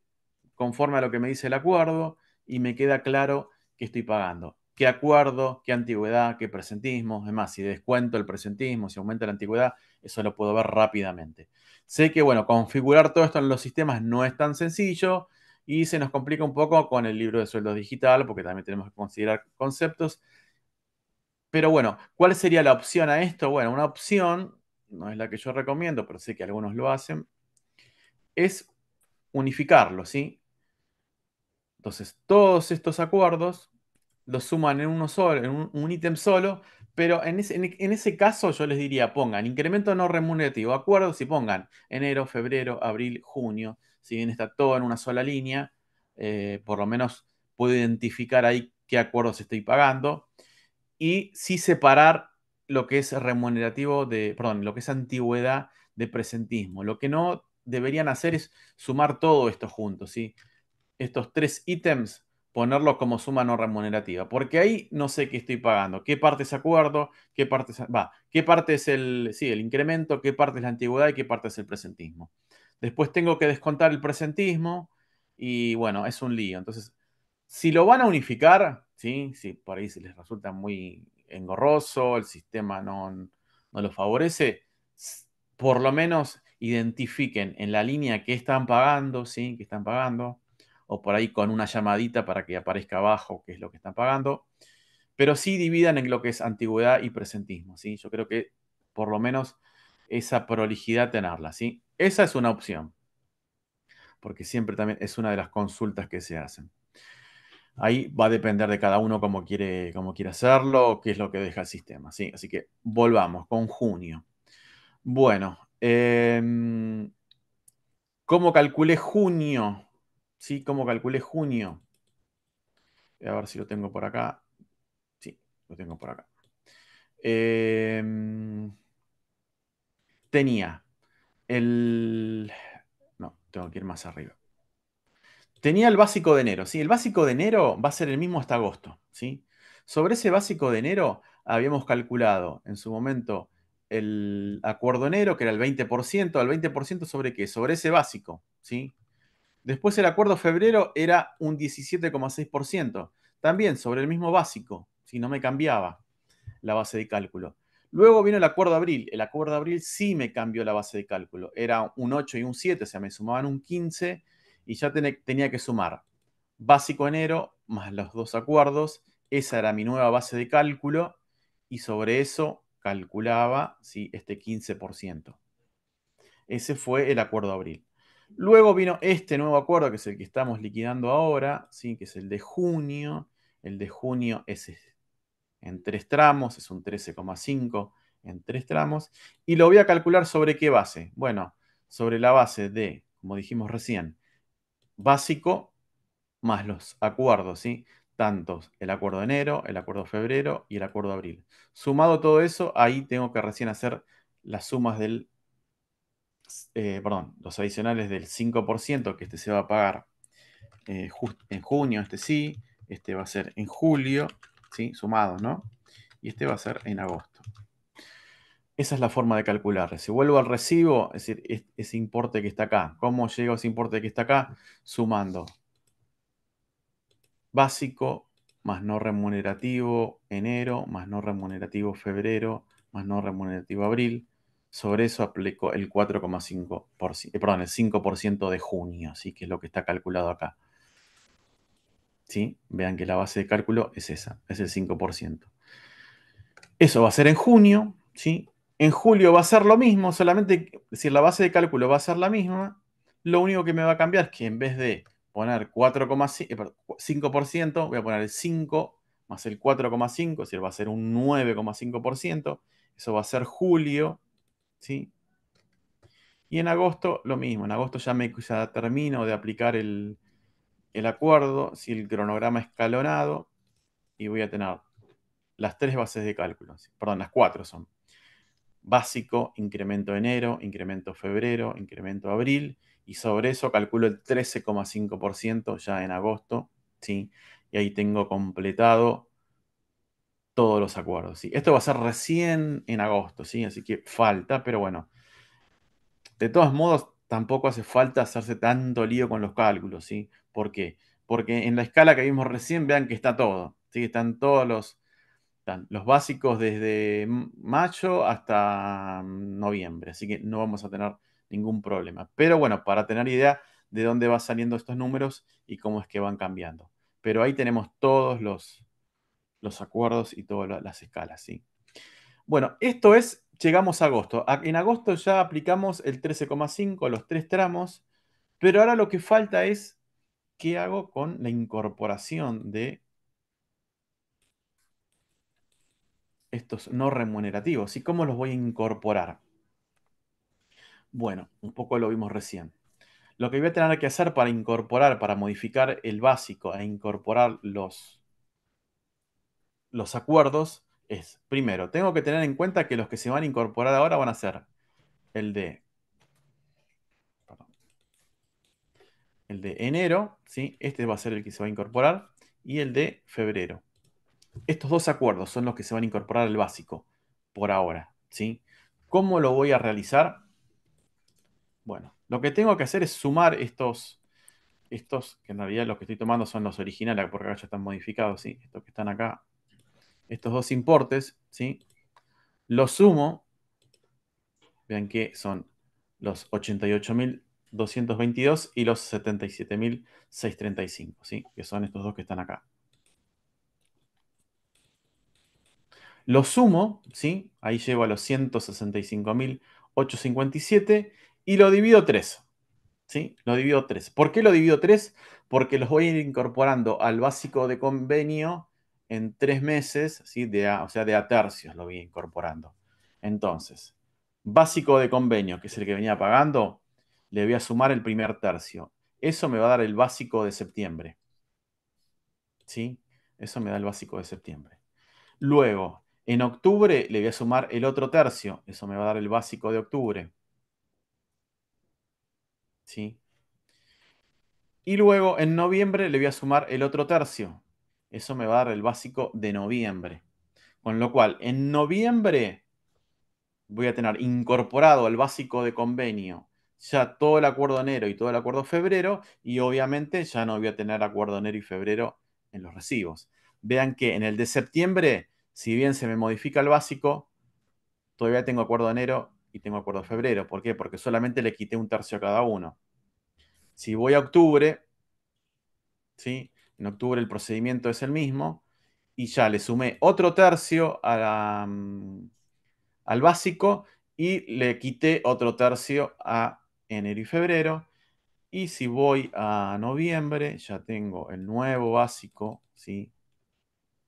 conforme a lo que me dice el acuerdo y me queda claro que estoy pagando. ¿Qué acuerdo? ¿Qué antigüedad? ¿Qué presentismo? Es más, si descuento el presentismo, si aumenta la antigüedad, eso lo puedo ver rápidamente. Sé que, bueno, configurar todo esto en los sistemas no es tan sencillo y se nos complica un poco con el libro de sueldos digital porque también tenemos que considerar conceptos. Pero bueno, ¿cuál sería la opción a esto? Bueno, una opción, no es la que yo recomiendo, pero sé que algunos lo hacen, es unificarlo, ¿sí? Entonces, todos estos acuerdos los suman en uno solo, en un, ítem solo, pero en ese, caso yo les diría, pongan incremento no remunerativo, acuerdos y pongan enero, febrero, abril, junio, si bien está todo en una sola línea, eh, por lo menos puedo identificar ahí qué acuerdos estoy pagando y sí separar lo que es remunerativo de, perdón, lo que es antigüedad de presentismo. Lo que no deberían hacer es sumar todo esto juntos, ¿sí? estos tres ítems, ponerlo como suma no remunerativa, porque ahí no sé qué estoy pagando, qué parte es acuerdo, qué parte es, va, qué parte es el, el incremento, qué parte es la antigüedad y qué parte es el presentismo. Después tengo que descontar el presentismo y bueno, es un lío. Entonces, si lo van a unificar, sí, sí por ahí les resulta muy engorroso, el sistema no, no lo favorece, por lo menos identifiquen en la línea qué están pagando, sí, que están pagando, o por ahí con una llamadita para que aparezca abajo qué es lo que están pagando, pero sí dividan en lo que es antigüedad y presentismo, ¿sí? Yo creo que por lo menos esa prolijidad tenerla, ¿sí? Esa es una opción, porque siempre también es una de las consultas que se hacen. Ahí va a depender de cada uno cómo quiere, cómo quiere hacerlo, qué es lo que deja el sistema, ¿sí? Así que volvamos con junio. Bueno, em, ¿cómo calculé junio? ¿sí? ¿Cómo calculé junio? Eh, a ver si lo tengo por acá. Sí, lo tengo por acá. Em, tenía el... No, tengo que ir más arriba. Tenía el básico de enero, ¿sí? El básico de enero va a ser el mismo hasta agosto, ¿sí? Sobre ese básico de enero habíamos calculado en su momento el acuerdo enero, que era el 20%, al 20% sobre qué? Sobre ese básico, ¿sí? Después el acuerdo febrero era un 17,6%, también sobre el mismo básico, si no me cambiaba la base de cálculo. Luego vino el acuerdo de abril. El acuerdo de abril sí me cambió la base de cálculo. Era un 8 y un 7, o sea, me sumaban un 15 y ya tenía que sumar básico enero más los dos acuerdos. Esa era mi nueva base de cálculo y sobre eso calculaba este 15%. Ese fue el acuerdo de abril. Luego vino este nuevo acuerdo, que es el que estamos liquidando ahora, ¿sí? que es el de junio. El de junio es en tres tramos, es un 13,5 en tres tramos. Y lo voy a calcular sobre qué base. Bueno, sobre la base de, como dijimos recién, básico más los acuerdos, ¿sí? Tantos el acuerdo de enero, el acuerdo de febrero y el acuerdo de abril. Sumado todo eso, ahí tengo que recién hacer las sumas del eh, perdón, los adicionales del 5%, que este se va a pagar eh, en junio, este sí, este va a ser en julio, ¿sí? sumado ¿no? Y este va a ser en agosto. Esa es la forma de calcular. Si vuelvo al recibo, es decir, ese importe que está acá. ¿Cómo llega ese importe que está acá? Sumando básico más no remunerativo enero, más no remunerativo febrero, más no remunerativo abril, sobre eso aplico el 4,5%, eh, perdón, el 5% de junio, así que es lo que está calculado acá. ¿Sí? Vean que la base de cálculo es esa, es el 5%. Eso va a ser en junio, ¿sí? En julio va a ser lo mismo, solamente, si la base de cálculo va a ser la misma. Lo único que me va a cambiar es que en vez de poner 5%, eh, voy a poner el 5 más el 4,5, es decir, va a ser un 9,5%. Eso va a ser julio y en agosto lo mismo, en agosto ya, me, ya termino de aplicar el, acuerdo, si el cronograma escalonado, y voy a tener las tres bases de cálculo, perdón, las cuatro son. Básico, incremento enero, incremento febrero, incremento abril, y sobre eso calculo el 13,5% ya en agosto, ¿sí? Y ahí tengo completado todos los acuerdos. ¿sí? Esto va a ser recién en agosto, ¿sí? así que falta, pero bueno. De todos modos, tampoco hace falta hacerse tanto lío con los cálculos. ¿sí? ¿Por qué? Porque en la escala que vimos recién, vean que está todo. ¿sí? Están todos los, los básicos desde mayo hasta mm, noviembre, así que no vamos a tener ningún problema. Pero bueno, para tener idea de dónde van saliendo estos números y cómo es que van cambiando. Pero ahí tenemos todos los, los acuerdos y todas las escalas, ¿sí? Bueno, esto es, llegamos a agosto. En agosto ya aplicamos el 13,5, los tres tramos, pero ahora lo que falta es, ¿qué hago con la incorporación de estos no remunerativos? ¿Y cómo los voy a incorporar? Bueno, un poco lo vimos recién. Lo que voy a tener que hacer para incorporar, para modificar el básico e incorporar los los acuerdos es, primero, tengo que tener en cuenta que los que se van a incorporar ahora van a ser el de, el de enero, ¿sí? este va a ser el que se va a incorporar, y el de febrero. Estos dos acuerdos son los que se van a incorporar al básico por ahora. ¿sí? ¿Cómo lo voy a realizar? Bueno, lo que tengo que hacer es sumar estos, estos que en realidad los que estoy tomando son los originales, porque acá ya están modificados, ¿sí? estos que están acá estos dos importes, ¿sí? Los sumo, vean que son los 88.222 y los 77.635, ¿sí? Que son estos dos que están acá. Lo sumo, ¿sí? Ahí llego a los 165.857 y lo divido 3. ¿Sí? Lo divido 3. ¿Por qué lo divido 3? Porque los voy a ir incorporando al básico de convenio en tres meses, ¿sí? de o sea, de a tercios lo voy incorporando. Entonces, básico de convenio, que es el que venía pagando, le voy a sumar el primer tercio. Eso me va a dar el básico de septiembre. ¿Sí? Eso me da el básico de septiembre. Luego, en octubre le voy a sumar el otro tercio. Eso me va a dar el básico de octubre. ¿Sí? Y luego en noviembre le voy a sumar el otro tercio. Eso me va a dar el básico de noviembre. Con lo cual, en noviembre voy a tener incorporado el básico de convenio ya todo el acuerdo enero y todo el acuerdo febrero y obviamente ya no voy a tener acuerdo enero y febrero en los recibos. Vean que en el de septiembre, si bien se me modifica el básico, todavía tengo acuerdo enero y tengo acuerdo febrero. ¿Por qué? Porque solamente le quité un tercio a cada uno. Si voy a octubre, ¿sí? En octubre el procedimiento es el mismo. Y ya le sumé otro tercio mm, al básico y le quité otro tercio a enero y febrero. Y si voy a noviembre, ya tengo el nuevo básico, ¿sí?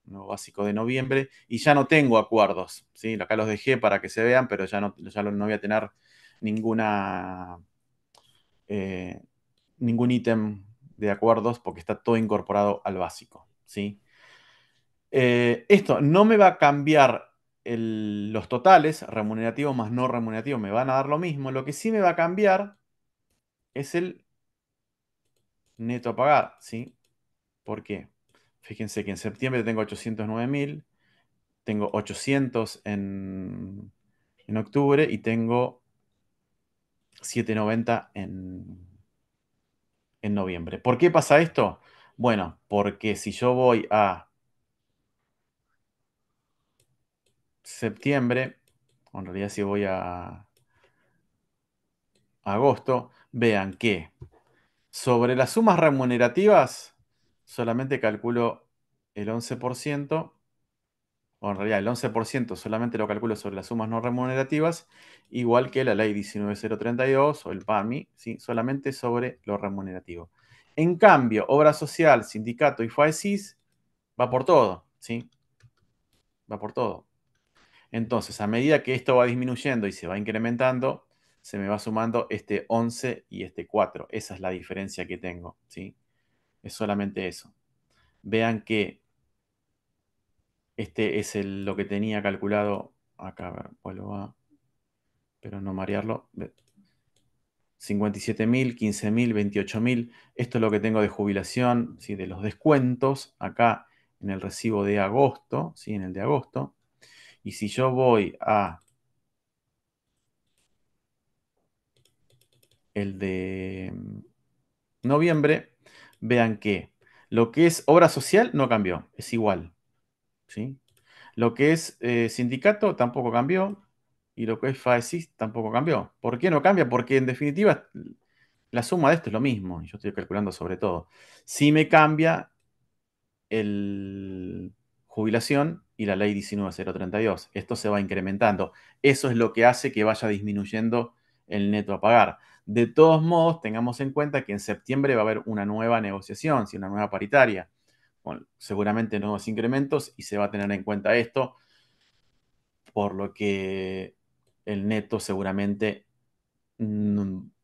nuevo básico de noviembre, y ya no tengo acuerdos, ¿sí? Acá los dejé para que se vean, pero ya no, ya no voy a tener ninguna, eh, ningún ítem de acuerdos porque está todo incorporado al básico. ¿sí? Eh, esto no me va a cambiar los totales, remunerativo más no remunerativo, me van a dar lo mismo. Lo que sí me va a cambiar es el neto a pagar. ¿sí? ¿Por qué? Fíjense que en septiembre tengo 809.000, tengo 800 en, en octubre y tengo 790 en en noviembre. ¿Por qué pasa esto? Bueno, porque si yo voy a septiembre, en realidad si voy a agosto, vean que sobre las sumas remunerativas solamente calculo el 11% o en realidad el 11% solamente lo calculo sobre las sumas no remunerativas, igual que la ley 19032 o el PAMI, ¿sí? solamente sobre lo remunerativo. En cambio, obra social, sindicato y FAECIS va por todo, ¿sí? Va por todo. Entonces, a medida que esto va disminuyendo y se va incrementando, se me va sumando este 11 y este 4. Esa es la diferencia que tengo, ¿sí? Es solamente eso. Vean que este es lo que tenía calculado. Acá, a ver, vuelvo a. Pero no marearlo. 57.000, 15.000, 28.000. Esto es lo que tengo de jubilación, ¿sí? de los descuentos. Acá en el recibo de agosto, ¿sí? en el de agosto. Y si yo voy a el de mm, noviembre, vean que lo que es obra social no cambió, es igual. Lo que es eh, sindicato tampoco cambió y lo que es FAESIS tampoco cambió. ¿Por qué no cambia? Porque en definitiva la suma de esto es lo mismo. Yo estoy calculando sobre todo. Si me cambia el jubilación y la ley 19032. Esto se va incrementando. Eso es lo que hace que vaya disminuyendo el neto a pagar. De todos modos, tengamos en cuenta que en septiembre va a haber una nueva negociación, si una nueva paritaria bueno, seguramente nuevos incrementos y se va a tener en cuenta esto, por lo que el neto seguramente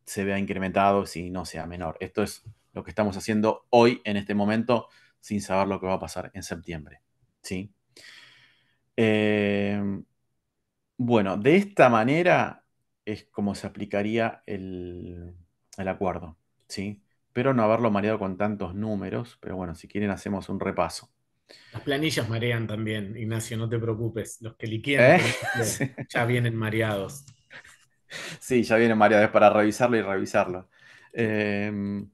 se vea incrementado si no sea menor. Esto es lo que estamos haciendo hoy en este momento sin saber lo que va a pasar en septiembre. ¿sí? Em, bueno, de esta manera es como se aplicaría el, el acuerdo. ¿sí? Espero no haberlo mareado con tantos números. Pero bueno, si quieren hacemos un repaso. Las planillas marean también, Ignacio, no te preocupes. Los que liquidan ¿Eh? [LAUGHS] ya vienen mareados. Sí, ya vienen mareados, es para revisarlo y revisarlo. Em,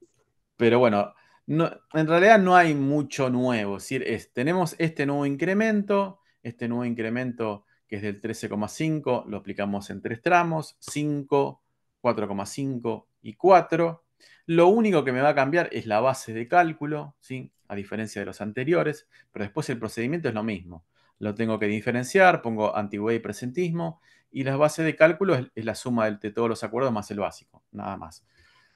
pero bueno, en realidad no hay mucho nuevo. decir, es, tenemos este nuevo incremento, este nuevo incremento que es del 13,5, lo aplicamos en tres tramos, 5, 4,5 y 4. Lo único que me va a cambiar es la base de cálculo, ¿sí? a diferencia de los anteriores, pero después el procedimiento es lo mismo. Lo tengo que diferenciar, pongo antigüedad y presentismo, y la base de cálculo es, la suma de, todos los acuerdos más el básico, nada más.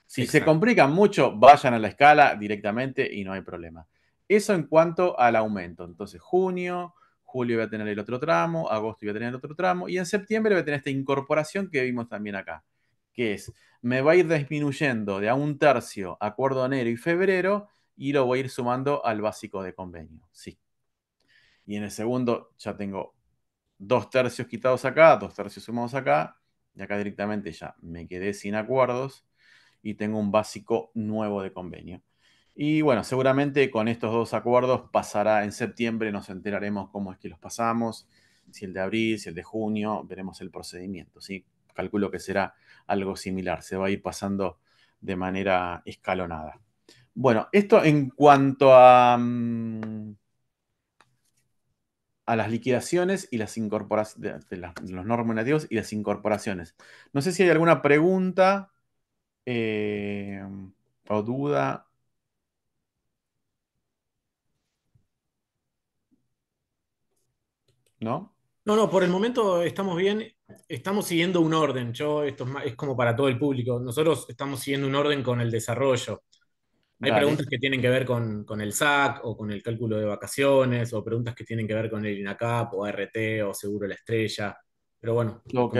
Si se complican mucho, vayan a la escala directamente y no hay problema. Eso en cuanto al aumento. Entonces, junio, julio voy a tener el otro tramo, agosto voy a tener el otro tramo, y en septiembre voy a tener esta incorporación que vimos también acá que es, me va a ir disminuyendo de a un tercio acuerdo enero y febrero y lo voy a ir sumando al básico de convenio. Sí. Y en el segundo ya tengo dos tercios quitados acá, dos tercios sumados acá, y acá directamente ya me quedé sin acuerdos y tengo un básico nuevo de convenio. Y bueno, seguramente con estos dos acuerdos pasará en septiembre, nos enteraremos cómo es que los pasamos, si el de abril, si el de junio, veremos el procedimiento, ¿sí? Calculo que será algo similar, se va a ir pasando de manera escalonada. Bueno, esto en cuanto a, mm, a las liquidaciones y las incorporaciones, de, los no y las incorporaciones. No sé si hay alguna pregunta eh, o duda. ¿No? No, no, por el momento estamos bien estamos siguiendo un orden, yo, esto es, como para todo el público, nosotros estamos siguiendo un orden con el desarrollo. Hay preguntas que tienen que ver con, el SAC o con el cálculo de vacaciones o preguntas que tienen que ver con el INACAP o ART o Seguro la Estrella. Pero bueno. Ok,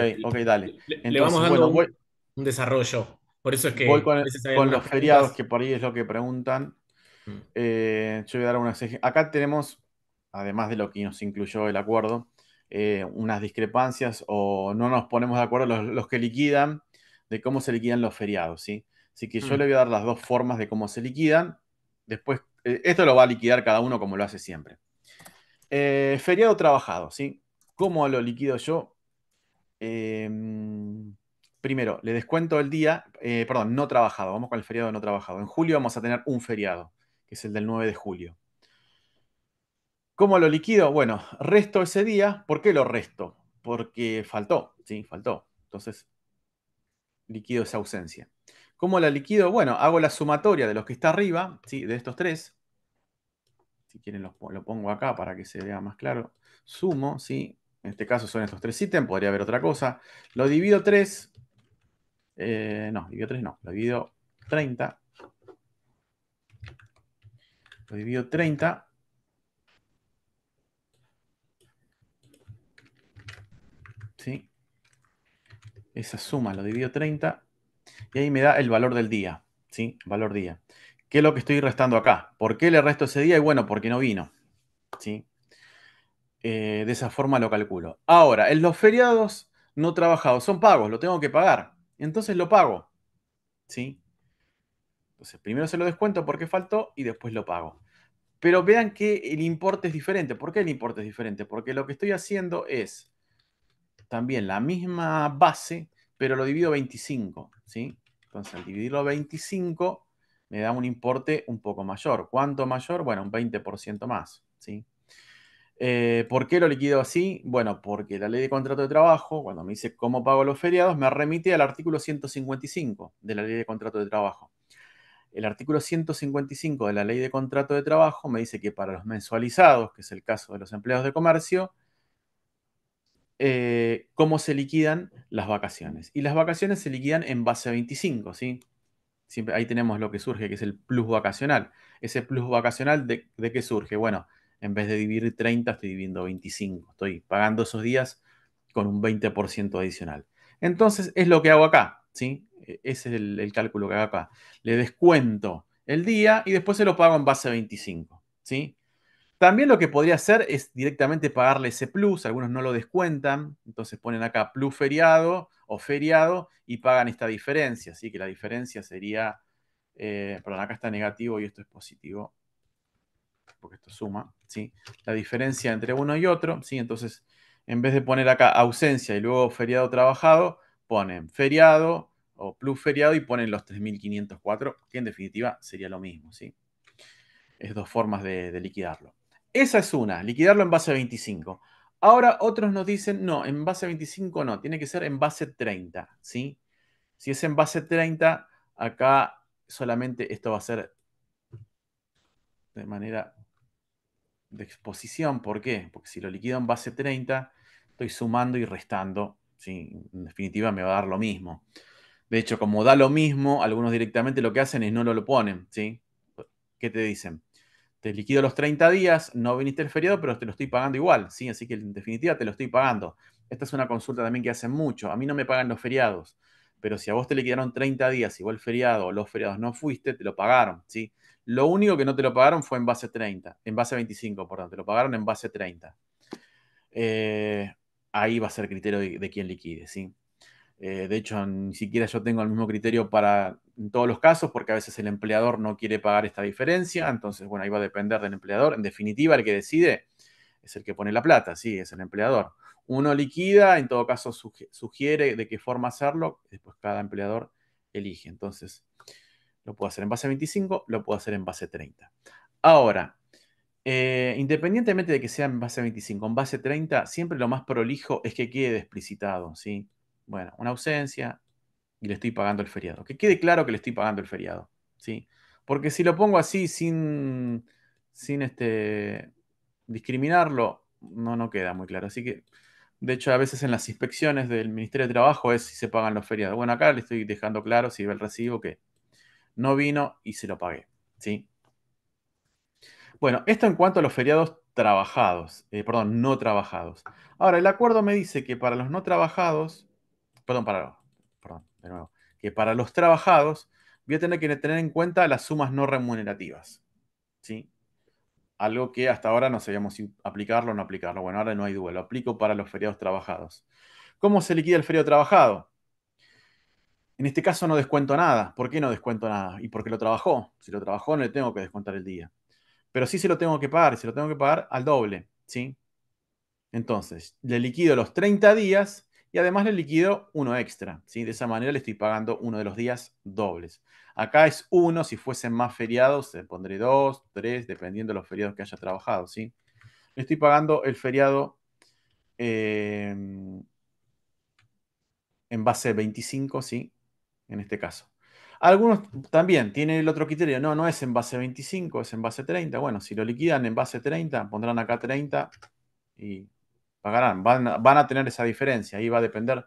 dale. Le, vamos dando un, desarrollo. Por eso es que. con, los feriados, que por ahí es lo que preguntan. Mm. Eh, yo voy a dar unas. Acá tenemos, además de lo que nos incluyó el acuerdo, eh, unas discrepancias o no nos ponemos de acuerdo los, que liquidan de cómo se liquidan los feriados, ¿sí? Así que yo mm. le voy a dar las dos formas de cómo se liquidan. Después, eh, esto lo va a liquidar cada uno como lo hace siempre. Eh, feriado trabajado, ¿sí? ¿Cómo lo liquido yo? Em, primero, le descuento el día, perdón, no trabajado, vamos con el feriado no trabajado. En julio vamos a tener un feriado, que es el del 9 de julio. ¿Cómo lo liquido? Bueno, resto ese día. ¿Por qué lo resto? Porque faltó, ¿sí? Faltó. Entonces, liquido esa ausencia. ¿Cómo la liquido? Bueno, hago la sumatoria de los que está arriba, ¿sí? De estos tres. Si quieren lo, lo pongo acá para que se vea más claro. Sumo, ¿sí? En este caso son estos tres ítems, podría haber otra cosa. Lo divido 3. Eh, no, divido 3 no, lo divido 30. Lo divido 30 esa suma, lo divido 30 y ahí me da el valor del día, ¿sí? Valor día. ¿Qué es lo que estoy restando acá? ¿Por qué le resto ese día? Y bueno, porque no vino, ¿sí? Eh, de esa forma lo calculo. Ahora, en los feriados no trabajados son pagos, lo tengo que pagar. Entonces lo pago, ¿sí? Entonces primero se lo descuento porque faltó y después lo pago. Pero vean que el importe es diferente. ¿Por qué el importe es diferente? Porque lo que estoy haciendo es también la misma base, pero lo divido 25, ¿sí? Entonces, al dividirlo 25, me da un importe un poco mayor. ¿Cuánto mayor? Bueno, un 20% más, ¿sí? Eh, ¿Por qué lo liquido así? Bueno, porque la ley de contrato de trabajo, cuando me dice cómo pago los feriados, me remite al artículo 155 de la ley de contrato de trabajo. El artículo 155 de la ley de contrato de trabajo me dice que para los mensualizados, que es el caso de los empleados de comercio, eh, cómo se liquidan las vacaciones. Y las vacaciones se liquidan en base a 25, ¿sí? Siempre, ahí tenemos lo que surge, que es el plus vacacional. Ese plus vacacional, ¿de, de qué surge? Bueno, en vez de dividir 30, estoy dividiendo 25. Estoy pagando esos días con un 20% adicional. Entonces, es lo que hago acá, ¿sí? E, ese es el, el, cálculo que hago acá. Le descuento el día y después se lo pago en base a 25, ¿sí? También lo que podría hacer es directamente pagarle ese plus, algunos no lo descuentan, entonces ponen acá plus feriado o feriado y pagan esta diferencia, así que la diferencia sería, eh, perdón, acá está negativo y esto es positivo, porque esto suma, ¿sí? La diferencia entre uno y otro, ¿sí? Entonces, en vez de poner acá ausencia y luego feriado trabajado, ponen feriado o plus feriado y ponen los 3.504, que en definitiva sería lo mismo, ¿sí? Es dos formas de liquidarlo. Esa es una, liquidarlo en base a 25. Ahora otros nos dicen, no, en base a 25 no, tiene que ser en base 30, ¿sí? Si es en base 30, acá solamente esto va a ser de manera de exposición. ¿Por qué? Porque si lo liquido en base 30, estoy sumando y restando, ¿sí? En definitiva me va a dar lo mismo. De hecho, como da lo mismo, algunos directamente lo que hacen es no lo, lo ponen, ¿sí? ¿Qué te dicen? te liquido los 30 días, no viniste el feriado, pero te lo estoy pagando igual, ¿sí? Así que en definitiva te lo estoy pagando. Esta es una consulta también que hacen mucho. A mí no me pagan los feriados, pero si a vos te liquidaron 30 días, igual el feriado o los feriados no fuiste, te lo pagaron, ¿sí? Lo único que no te lo pagaron fue en base 30, en base 25, perdón, te lo pagaron en base 30. Eh, ahí va a ser criterio de, de quién liquide, ¿sí? Eh, de hecho, ni siquiera yo tengo el mismo criterio para todos los casos, porque a veces el empleador no quiere pagar esta diferencia. Entonces, bueno, ahí va a depender del empleador. En definitiva, el que decide es el que pone la plata, sí, es el empleador. Uno liquida, en todo caso sugiere de qué forma hacerlo, después cada empleador elige. Entonces, lo puedo hacer en base 25, lo puedo hacer en base 30. Ahora, eh, independientemente de que sea en base 25, en base 30, siempre lo más prolijo es que quede explicitado, ¿sí? Bueno, una ausencia y le estoy pagando el feriado. Que quede claro que le estoy pagando el feriado, ¿sí? Porque si lo pongo así sin, sin este, discriminarlo, no, no queda muy claro. Así que, de hecho, a veces en las inspecciones del Ministerio de Trabajo es si se pagan los feriados. Bueno, acá le estoy dejando claro, si ve el recibo, que no vino y se lo pagué, ¿sí? Bueno, esto en cuanto a los feriados trabajados, eh, perdón, no trabajados. Ahora, el acuerdo me dice que para los no trabajados, perdón, de nuevo, que para los trabajados voy a tener que tener en cuenta las sumas no remunerativas. ¿sí? Algo que hasta ahora no sabíamos aplicarlo o no aplicarlo. Bueno, ahora no hay duda, lo aplico para los feriados trabajados. ¿Cómo se liquida el feriado trabajado? En este caso no descuento nada. ¿Por qué no descuento nada? Y porque lo trabajó. Si lo trabajó, no le tengo que descontar el día. Pero sí se lo tengo que pagar, se lo tengo que pagar al doble. ¿sí? Entonces, le liquido los 30 días y además le liquido uno extra. ¿sí? De esa manera le estoy pagando uno de los días dobles. Acá es uno, si fuesen más feriados, se pondré dos, tres, dependiendo de los feriados que haya trabajado. ¿sí? Le estoy pagando el feriado em, en base 25, ¿sí? en este caso. Algunos también tienen el otro criterio, no, no es en base 25, es en base 30. Bueno, si lo liquidan en base 30, pondrán acá 30 y pagarán. Van, a tener esa diferencia Ahí va a depender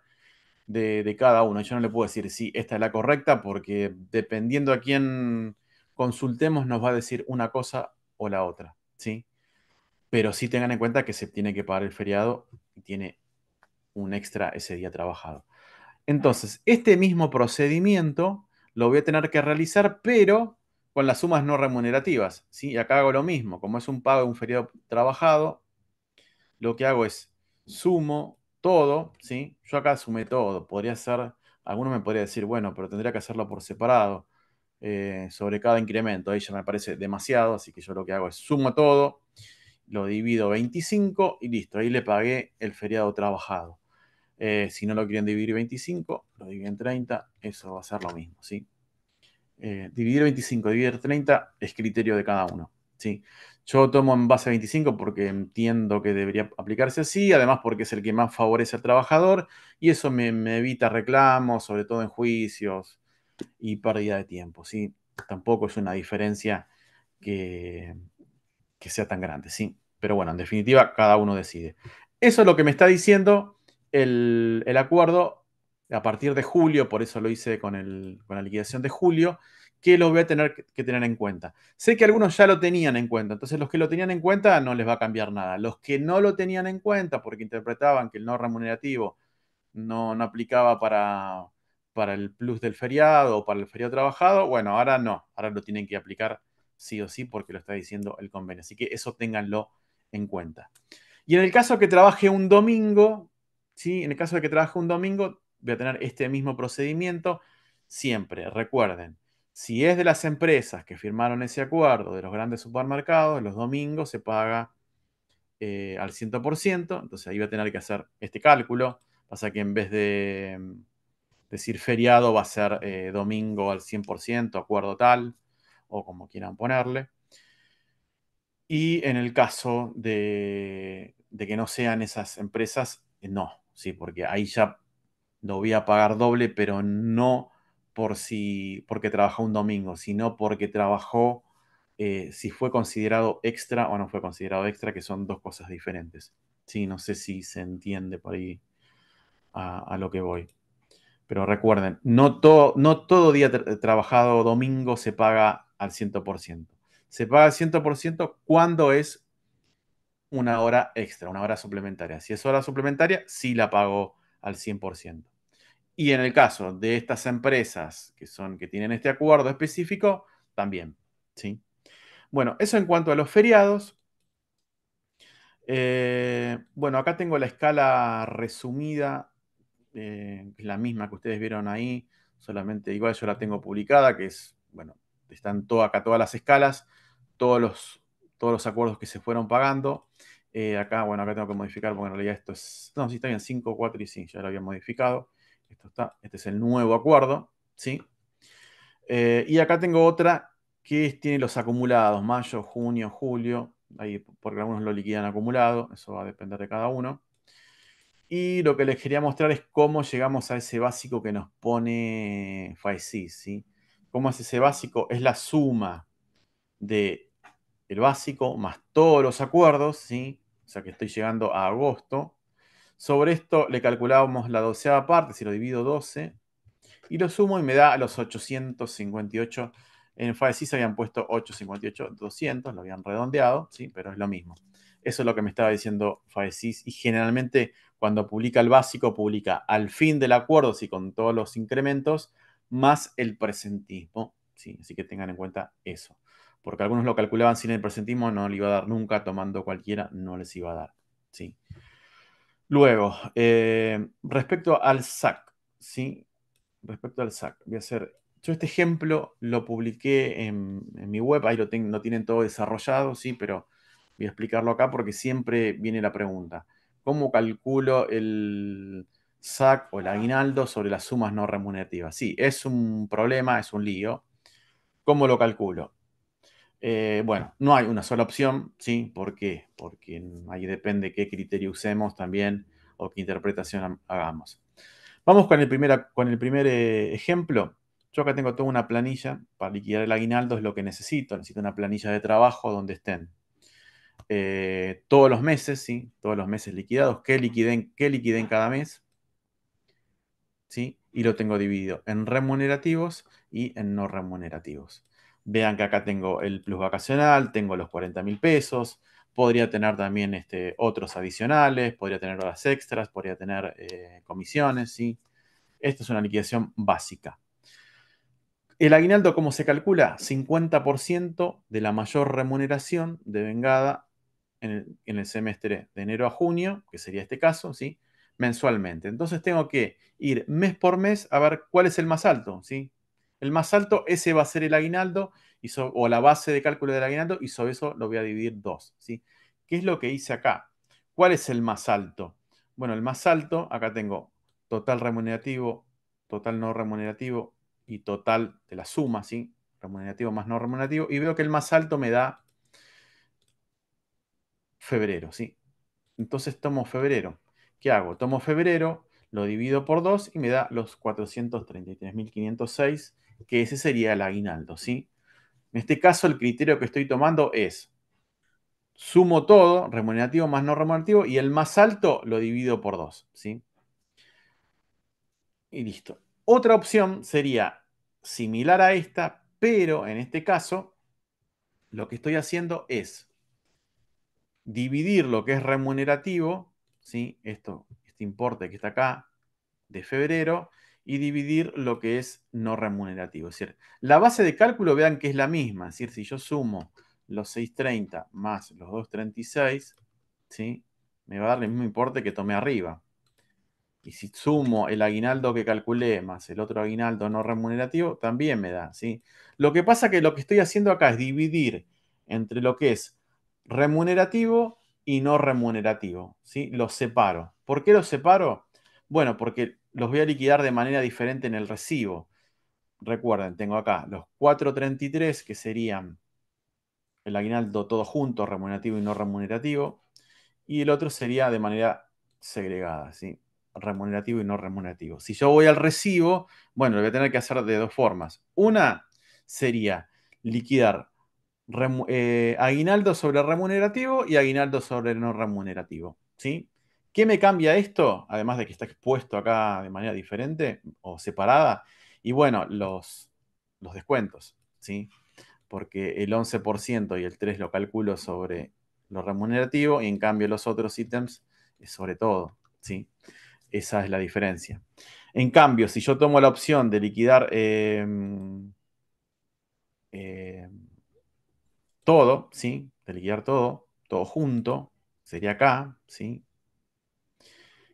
de, cada uno. Yo no le puedo decir si esta es la correcta porque dependiendo a quién consultemos nos va a decir una cosa o la otra, ¿sí? Pero sí tengan en cuenta que se tiene que pagar el feriado y tiene un extra ese día trabajado. Entonces, este mismo procedimiento lo voy a tener que realizar, pero con las sumas no remunerativas, ¿sí? Y acá hago lo mismo, como es un pago, de un feriado trabajado, lo que hago es sumo todo, ¿sí? Yo acá sumé todo. Podría ser, alguno me podría decir, bueno, pero tendría que hacerlo por separado, eh, sobre cada incremento. Ahí ya me parece demasiado, así que yo lo que hago es sumo todo, lo divido 25 y listo. Ahí le pagué el feriado trabajado. Eh, si no lo quieren dividir 25, lo dividen 30, eso va a ser lo mismo, ¿sí? Eh, dividir 25, dividir 30 es criterio de cada uno. Sí, yo tomo en base 25 porque entiendo que debería aplicarse así, además porque es el que más favorece al trabajador y eso me, evita reclamos, sobre todo en juicios y pérdida de tiempo, Tampoco es una diferencia que, sea tan grande, ¿sí? Pero bueno, en definitiva, cada uno decide. Eso es lo que me está diciendo el, acuerdo a partir de julio, por eso lo hice con la liquidación de julio que los voy a tener que tener en cuenta. Sé que algunos ya lo tenían en cuenta, entonces los que lo tenían en cuenta no les va a cambiar nada. Los que no lo tenían en cuenta porque interpretaban que el no remunerativo no, aplicaba para, para el plus del feriado o para el feriado trabajado, bueno, ahora no, ahora lo tienen que aplicar sí o sí porque lo está diciendo el convenio. Así que eso ténganlo en cuenta. Y en el caso que trabaje un domingo, ¿sí? en el caso de que trabaje un domingo, voy a tener este mismo procedimiento siempre. Recuerden, si es de las empresas que firmaron ese acuerdo, de los grandes supermercados, los domingos se paga eh, al 100%, entonces ahí va a tener que hacer este cálculo. Pasa que en vez de mm, decir feriado va a ser eh, domingo al 100%, acuerdo tal, o como quieran ponerle. Y en el caso de, de que no sean esas empresas, eh, no, sí, porque ahí ya lo voy a pagar doble, pero no por si, porque trabajó un domingo, sino porque trabajó, eh, si fue considerado extra o no fue considerado extra, que son dos cosas diferentes. Sí, no sé si se entiende por ahí a, lo que voy. Pero recuerden, no, no todo día eh, trabajado domingo se paga al 100%. Se paga al 100% cuando es una hora extra, una hora suplementaria. Si es hora suplementaria, sí la pago al 100%. Y en el caso de estas empresas que, son, que tienen este acuerdo específico, también. ¿sí? Bueno, eso en cuanto a los feriados. Eh, bueno, acá tengo la escala resumida, eh, es la misma que ustedes vieron ahí, solamente igual yo la tengo publicada, que es, bueno, están acá todas las escalas, todos los, todos los acuerdos que se fueron pagando. Eh, acá, bueno, acá tengo que modificar porque en realidad esto es. No, sí, está bien, 5, 4 y 5, ya lo había modificado este es el nuevo acuerdo, ¿sí? Eh, y acá tengo otra que tiene los acumulados, mayo, junio, julio, ahí porque algunos lo liquidan acumulado, eso va a depender de cada uno. Y lo que les quería mostrar es cómo llegamos a ese básico que nos pone Faisi, e ¿sí? ¿Cómo es ese básico? Es la suma de el básico más todos los acuerdos, ¿sí? O sea que estoy llegando a agosto, sobre esto le calculábamos la doceava parte, si lo divido 12, y lo sumo y me da los 858. En Faecis habían puesto 858, 200, lo habían redondeado, ¿sí? pero es lo mismo. Eso es lo que me estaba diciendo FAECIS y generalmente cuando publica el básico, publica al fin del acuerdo, sí, con todos los incrementos, más el presentismo, sí, así que tengan en cuenta eso. Porque algunos lo calculaban sin el presentismo, no le iba a dar nunca, tomando cualquiera, no les iba a dar, sí. Luego, eh, respecto al SAC, ¿sí? Respecto al SAC, voy a hacer. Yo este ejemplo lo publiqué en, mi web, ahí lo, tienen todo desarrollado, ¿sí? Pero voy a explicarlo acá porque siempre viene la pregunta. ¿Cómo calculo el SAC o el aguinaldo sobre las sumas no remunerativas? Sí, es un problema, es un lío. ¿Cómo lo calculo? Eh, bueno, no hay una sola opción, ¿sí? ¿Por qué? Porque ahí depende qué criterio usemos también o qué interpretación hagamos. Vamos con el, con el primer eh, ejemplo. Yo acá tengo toda una planilla para liquidar el aguinaldo, es lo que necesito. Necesito una planilla de trabajo donde estén eh, todos los meses, ¿sí? Todos los meses liquidados, que liquiden, qué liquiden cada mes, ¿sí? Y lo tengo dividido en remunerativos y en no remunerativos. Vean que acá tengo el plus vacacional, tengo los 40 mil pesos, podría tener también este, otros adicionales, podría tener horas extras, podría tener eh, comisiones, ¿sí? Esta es una liquidación básica. El aguinaldo, ¿cómo se calcula? 50% de la mayor remuneración de vengada en el, en el, semestre de enero a junio, que sería este caso, ¿sí? Mensualmente. Entonces tengo que ir mes por mes a ver cuál es el más alto, ¿sí? el más alto, ese va a ser el aguinaldo y o la base de cálculo del aguinaldo y sobre eso lo voy a dividir dos. ¿sí? ¿Qué es lo que hice acá? ¿Cuál es el más alto? Bueno, el más alto, acá tengo total remunerativo, total no remunerativo y total de la suma, ¿sí? Remunerativo más no remunerativo. Y veo que el más alto me da febrero, ¿sí? Entonces tomo febrero. ¿Qué hago? Tomo febrero, lo divido por 2 y me da los 433.506 que ese sería el aguinaldo, ¿sí? En este caso, el criterio que estoy tomando es sumo todo, remunerativo más no remunerativo, y el más alto lo divido por dos, ¿sí? Y listo. Otra opción sería similar a esta, pero en este caso, lo que estoy haciendo es dividir lo que es remunerativo, ¿sí? Esto, este importe que está acá de febrero, y dividir lo que es no remunerativo. Es decir, la base de cálculo vean que es la misma. Es decir, si yo sumo los 630 más los 236, ¿sí? me va a dar el mismo importe que tomé arriba. Y si sumo el aguinaldo que calculé más el otro aguinaldo no remunerativo, también me da. ¿sí? Lo que pasa que lo que estoy haciendo acá es dividir entre lo que es remunerativo y no remunerativo. ¿sí? Los separo. ¿Por qué lo separo? Bueno, porque los voy a liquidar de manera diferente en el recibo. Recuerden, tengo acá los 4.33 que serían el aguinaldo todo junto, remunerativo y no remunerativo, y el otro sería de manera segregada, ¿sí? remunerativo y no remunerativo. Si yo voy al recibo, bueno, lo voy a tener que hacer de dos formas. Una sería liquidar eh, aguinaldo sobre remunerativo y aguinaldo sobre no remunerativo. ¿sí? ¿Qué me cambia esto? Además de que está expuesto acá de manera diferente o separada. Y bueno, los, descuentos, ¿sí? Porque el 11% y el 3% lo calculo sobre lo remunerativo y en cambio los otros ítems sobre todo, ¿sí? Esa es la diferencia. En cambio, si yo tomo la opción de liquidar em, em, todo, ¿sí? De liquidar todo, todo junto, sería acá, ¿sí?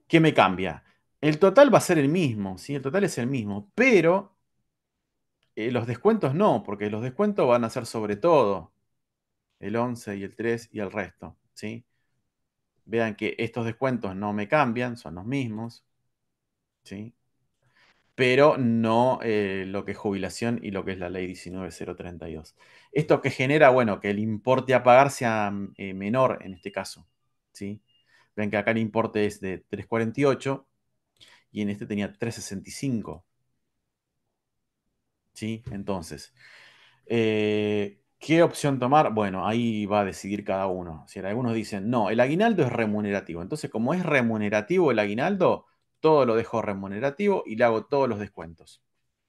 ¿qué me cambia? El total va a ser el mismo, ¿sí? El total es el mismo, pero eh, los descuentos no, porque los descuentos van a ser sobre todo el 11 y el 3 y el resto, ¿sí? Vean que estos descuentos no me cambian, son los mismos, ¿sí? Pero no eh, lo que es jubilación y lo que es la ley 19032. Esto que genera, bueno, que el importe a pagar sea eh, menor en este caso, ¿sí? Ven que acá el importe es de 348 y en este tenía 365. ¿Sí? Entonces, eh, ¿qué opción tomar? Bueno, ahí va a decidir cada uno. Si algunos dicen, no, el aguinaldo es remunerativo. Entonces, como es remunerativo el aguinaldo, todo lo dejo remunerativo y le hago todos los descuentos.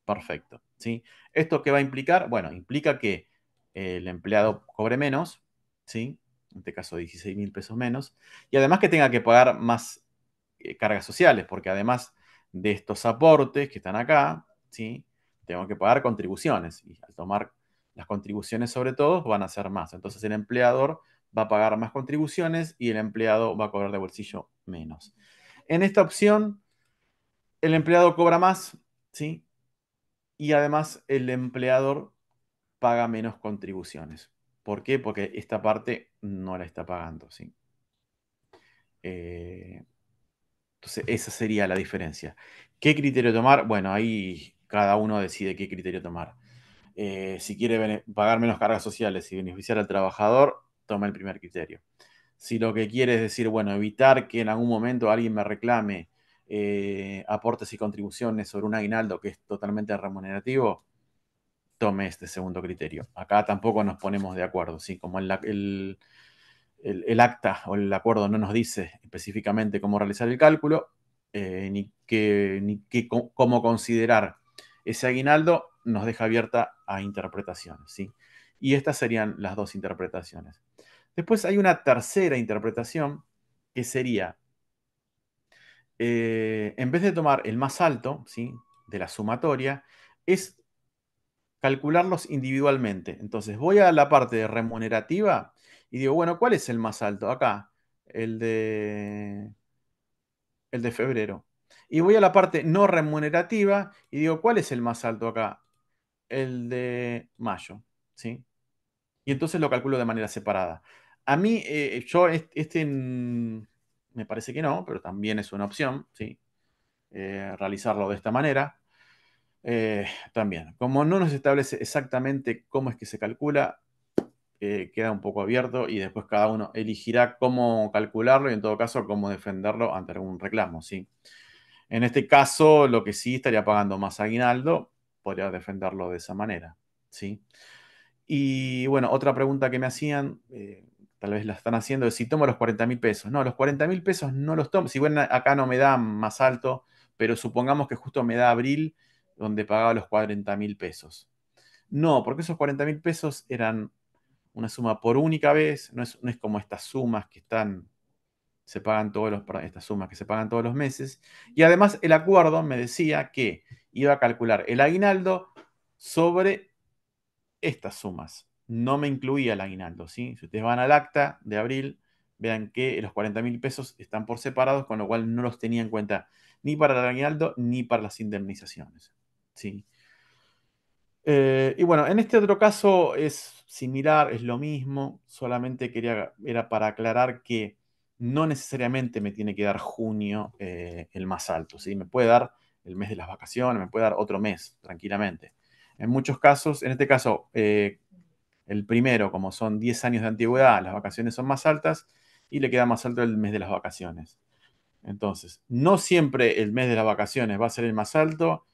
Perfecto. ¿sí? ¿Esto qué va a implicar? Bueno, implica que el empleado cobre menos, ¿sí? en este caso 16 mil pesos menos, y además que tenga que pagar más eh, cargas sociales, porque además de estos aportes que están acá, ¿sí? tengo que pagar contribuciones, y al tomar las contribuciones sobre todo van a ser más. Entonces el empleador va a pagar más contribuciones y el empleado va a cobrar de bolsillo menos. En esta opción, el empleado cobra más, ¿sí? Y además el empleador paga menos contribuciones. ¿Por qué? Porque esta parte no la está pagando, ¿sí? Eh, entonces, esa sería la diferencia. ¿Qué criterio tomar? Bueno, ahí cada uno decide qué criterio tomar. Eh, si quiere pagar menos cargas sociales y beneficiar al trabajador, toma el primer criterio. Si lo que quiere es decir, bueno, evitar que en algún momento alguien me reclame eh, aportes y contribuciones sobre un aguinaldo que es totalmente remunerativo, tome este segundo criterio. Acá tampoco nos ponemos de acuerdo, ¿sí? Como el, el, acta o el acuerdo no nos dice específicamente cómo realizar el cálculo, eh, ni, que, cómo considerar ese aguinaldo, nos deja abierta a interpretaciones, ¿sí? Y estas serían las dos interpretaciones. Después hay una tercera interpretación que sería, eh, en vez de tomar el más alto, ¿sí? De la sumatoria, es calcularlos individualmente. Entonces voy a la parte remunerativa y digo, bueno, ¿cuál es el más alto? Acá, el de, el de febrero. Y voy a la parte no remunerativa y digo, ¿cuál es el más alto acá? El de mayo, ¿sí? Y entonces lo calculo de manera separada. A mí, eh, yo este, me parece que no, pero también es una opción, ¿sí? Eh, realizarlo de esta manera. Eh, también, como no nos establece exactamente cómo es que se calcula, eh, queda un poco abierto y después cada uno elegirá cómo calcularlo y en todo caso cómo defenderlo ante algún reclamo. ¿sí? En este caso, lo que sí estaría pagando más aguinaldo, podría defenderlo de esa manera. ¿sí? Y bueno, otra pregunta que me hacían, eh, tal vez la están haciendo, es si tomo los 40 mil pesos. No, los 40 mil pesos no los tomo. Si bueno, acá no me da más alto, pero supongamos que justo me da abril donde pagaba los 40 mil pesos. No, porque esos 40 mil pesos eran una suma por única vez, no es, no es, como estas sumas que están, se pagan todos los, estas sumas que se pagan todos los meses. Y además el acuerdo me decía que iba a calcular el aguinaldo sobre estas sumas. No me incluía el aguinaldo, ¿sí? Si ustedes van al acta de abril, vean que los 40 mil pesos están por separados, con lo cual no los tenía en cuenta ni para el aguinaldo ni para las indemnizaciones. Eh, y bueno, en este otro caso es similar, es lo mismo, solamente quería, era para aclarar que no necesariamente me tiene que dar junio eh, el más alto, ¿sí? Me puede dar el mes de las vacaciones, me puede dar otro mes, tranquilamente. En muchos casos, en este caso, eh, el primero, como son 10 años de antigüedad, las vacaciones son más altas y le queda más alto el mes de las vacaciones. Entonces, no siempre el mes de las vacaciones va a ser el más alto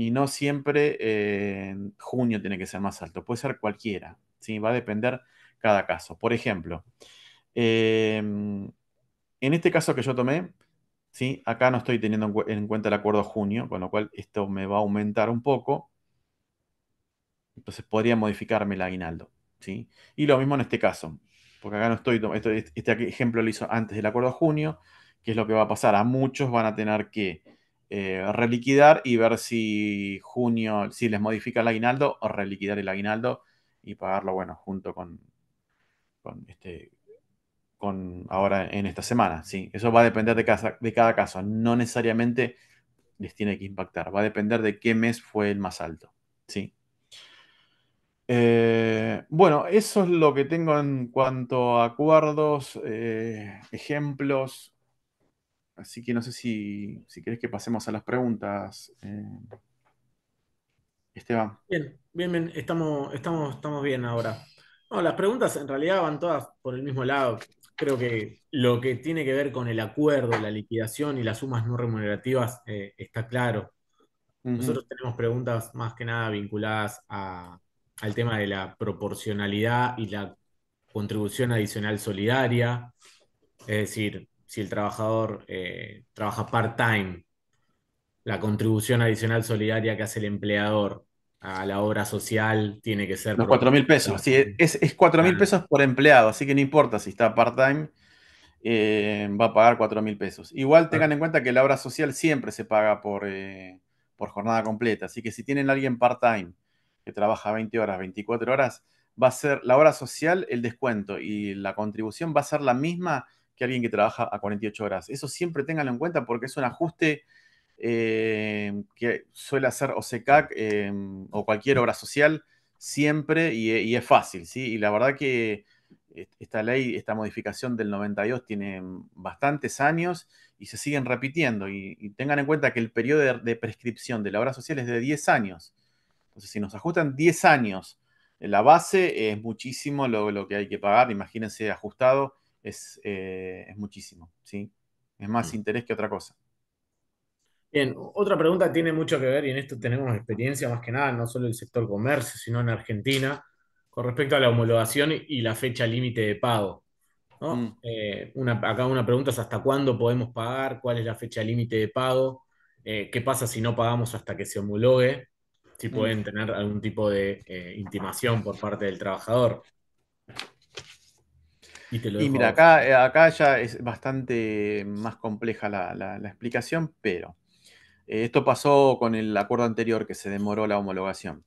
y no siempre eh, junio tiene que ser más alto, puede ser cualquiera, ¿sí? va a depender cada caso. Por ejemplo, em, en este caso que yo tomé, ¿sí? acá no estoy teniendo en, cuenta el acuerdo junio, con lo cual esto me va a aumentar un poco, entonces podría modificarme el aguinaldo. ¿sí? Y lo mismo en este caso, porque acá no estoy, este, este ejemplo lo hizo antes del acuerdo junio, que es lo que va a pasar, a muchos van a tener que eh, reliquidar y ver si junio, si les modifica el aguinaldo o reliquidar el aguinaldo y pagarlo, bueno, junto con, con este, con ahora en esta semana, ¿sí? Eso va a depender de cada, de cada caso, no necesariamente les tiene que impactar, va a depender de qué mes fue el más alto, ¿sí? Eh, bueno, eso es lo que tengo en cuanto a acuerdos, eh, ejemplos. Así que no sé si, si querés que pasemos a las preguntas. Eh, Esteban. Bien, bien, bien. Estamos, estamos, estamos bien ahora. las preguntas en realidad van todas por el mismo lado. Creo que lo que tiene que ver con el acuerdo, la liquidación y las sumas no remunerativas eh, está claro. Nosotros tenemos preguntas más que nada vinculadas al tema de la proporcionalidad y la contribución adicional solidaria. Es decir, si el trabajador eh, trabaja part-time, la contribución adicional solidaria que hace el empleador a la obra social tiene que ser... Los mil pesos, sí, es, cuatro mil pesos por empleado, así que no importa si está part-time, eh, va a pagar cuatro mil pesos. Igual tengan en cuenta que la obra social siempre se paga por, eh, por jornada completa, así que si tienen a alguien part-time que trabaja 20 horas, 24 horas, va a ser la obra social el descuento y la contribución va a ser la misma que alguien que trabaja a 48 horas. Eso siempre ténganlo en cuenta porque es un ajuste eh, que suele hacer OSECAC eh, o cualquier obra social siempre e, y, es fácil, ¿sí? Y la verdad que esta ley, esta modificación del 92 tiene bastantes años y se siguen repitiendo. Y, tengan en cuenta que el periodo de, prescripción de la obra social es de 10 años. Entonces, si nos ajustan 10 años, la base es muchísimo lo que hay que pagar, imagínense ajustado eh, es, muchísimo, ¿sí? Es más mm. interés que otra cosa. Bien, otra pregunta tiene mucho que ver, y en esto tenemos experiencia más que nada, no solo en el sector comercio, sino en Argentina, con respecto a la homologación y la fecha límite de pago. Mm. Eh, una, acá una pregunta es hasta cuándo podemos pagar, cuál es la fecha límite de pago, eh, qué pasa si no pagamos hasta que se homologue, si mm. pueden tener algún tipo de intimación por parte del trabajador. Y, mira, acá, eh, acá ya es bastante más compleja la, explicación, pero eh, esto pasó con el acuerdo anterior que se demoró la homologación.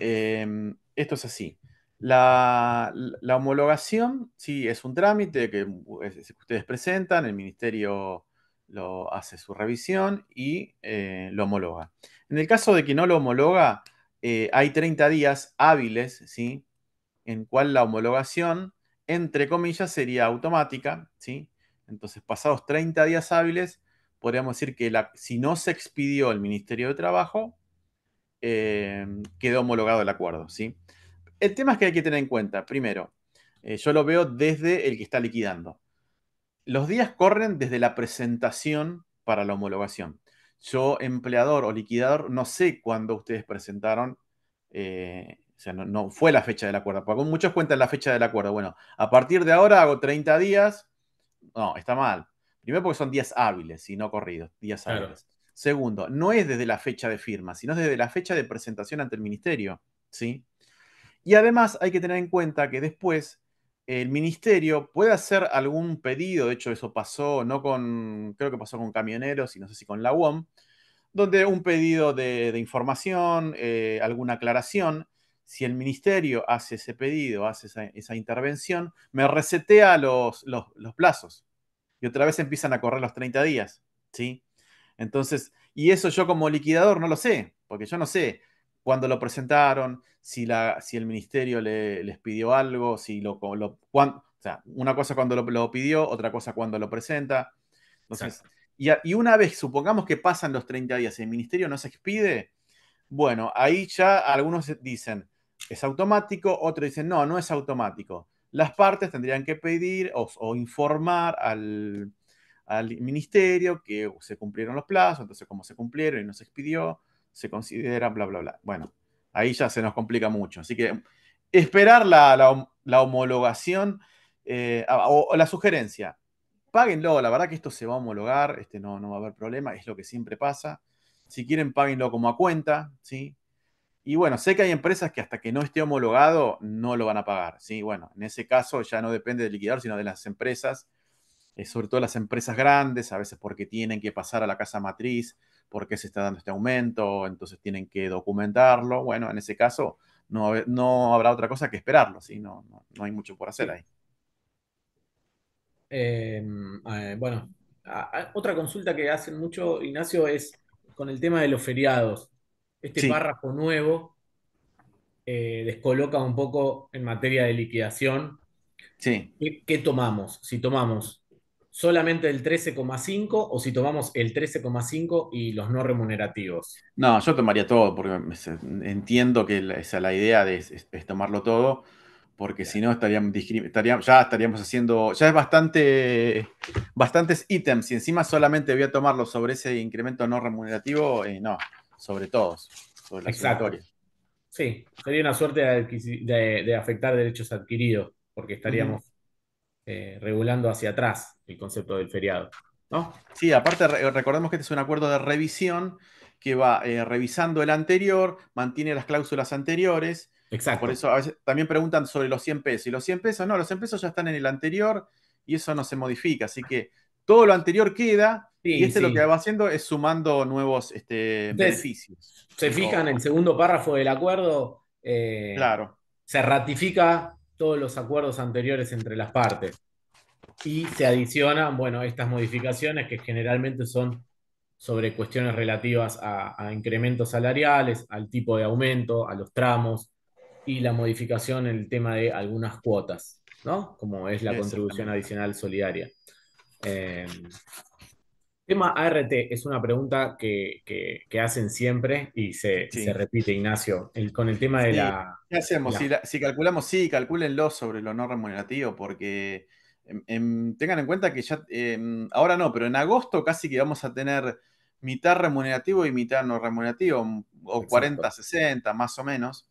Em, esto es así. La, homologación, sí, es un trámite que, ustedes presentan, el ministerio lo hace su revisión y eh, lo homologa. En el caso de que no lo homologa, hay 30 días hábiles, ¿sí? En cual la homologación entre comillas, sería automática, ¿sí? Entonces, pasados 30 días hábiles, podríamos decir que si no se expidió el Ministerio de Trabajo, em, quedó homologado el acuerdo, ¿sí? El tema es que hay que tener en cuenta, primero, eh, yo lo veo desde el que está liquidando. Los días corren desde la presentación para la homologación. Yo, empleador o liquidador, no sé cuándo ustedes presentaron eh, o sea, no, fue la fecha del acuerdo. Porque muchos cuentan la fecha del acuerdo. Bueno, a partir de ahora hago 30 días. No, está mal. Primero porque son días hábiles y no corridos, días hábiles. Segundo, no es desde la fecha de firma, sino desde la fecha de presentación ante el ministerio. ¿sí? Y además hay que tener en cuenta que después el ministerio puede hacer algún pedido, de hecho eso pasó, no con, creo que pasó con camioneros y no sé si con la UOM, donde un pedido de, información, eh, alguna aclaración, si el ministerio hace ese pedido, hace esa, intervención, me resetea los, los, plazos. Y otra vez empiezan a correr los 30 días, ¿sí? Entonces, y eso yo como liquidador no lo sé, porque yo no sé cuándo lo presentaron, si, la, si el ministerio les pidió algo, si lo... o sea, una cosa cuando lo, pidió, otra cosa cuando lo presenta. y, y una vez, supongamos que pasan los 30 días y el ministerio no se expide, bueno, ahí ya algunos dicen, es automático, otro dice, no, no es automático. Las partes tendrían que pedir o, informar al, ministerio que se cumplieron los plazos, entonces como se cumplieron y no se expidió, se considera bla, bla, bla. Bueno, ahí ya se nos complica mucho. Así que esperar la, homologación eh, o, la sugerencia. Páguenlo, la verdad que esto se va a homologar, este no, no va a haber problema, es lo que siempre pasa. Si quieren, páguenlo como a cuenta, ¿sí? Y bueno, sé que hay empresas que hasta que no esté homologado no lo van a pagar. Sí, bueno, en ese caso ya no depende del liquidar, sino de las empresas, eh, sobre todo las empresas grandes, a veces porque tienen que pasar a la casa matriz, porque se está dando este aumento, entonces tienen que documentarlo. Bueno, en ese caso no, no habrá otra cosa que esperarlo, ¿sí? no, no, hay mucho por hacer ahí. Em, eh, bueno, otra consulta que hacen mucho, Ignacio, es con el tema de los feriados este párrafo nuevo eh, descoloca un poco en materia de liquidación. Sí. ¿Qué, tomamos? Si tomamos solamente el 13,5 o si tomamos el 13,5 y los no remunerativos? No, yo tomaría todo, porque entiendo que la, esa, la idea de, es, tomarlo todo, porque si no estaríamos, ya estaríamos haciendo, ya es bastante, bastantes ítems, y encima solamente voy a tomarlo sobre ese incremento no remunerativo, eh, no, sobre todos, sobre la Exacto. Sí, sería una suerte de, afectar derechos adquiridos, porque estaríamos eh, regulando hacia atrás el concepto del feriado. ¿no? Sí, aparte recordemos que este es un acuerdo de revisión que va eh, revisando el anterior, mantiene las cláusulas anteriores. Exacto. Por eso a veces también preguntan sobre los 100 pesos. Y los 100 pesos, no, los 100 pesos ya están en el anterior y eso no se modifica. Así que todo lo anterior queda, y este lo que va haciendo es sumando nuevos este, beneficios. Se fijan, en el segundo párrafo del acuerdo. Eh, claro. Se ratifica todos los acuerdos anteriores entre las partes. Y se adicionan, bueno, estas modificaciones que generalmente son sobre cuestiones relativas a, incrementos salariales, al tipo de aumento, a los tramos y la modificación en el tema de algunas cuotas, ¿no? Como es la contribución adicional solidaria. Eh, Tema ART es una pregunta que, hacen siempre y se, repite, Ignacio, con el tema de la... ¿Qué hacemos? Si, calculamos, sí, calculenlo sobre lo no remunerativo, porque em, em, tengan en cuenta que ya, em, ahora no, pero en agosto casi que vamos a tener mitad remunerativo y mitad no remunerativo, mm, o 40-60 más o menos.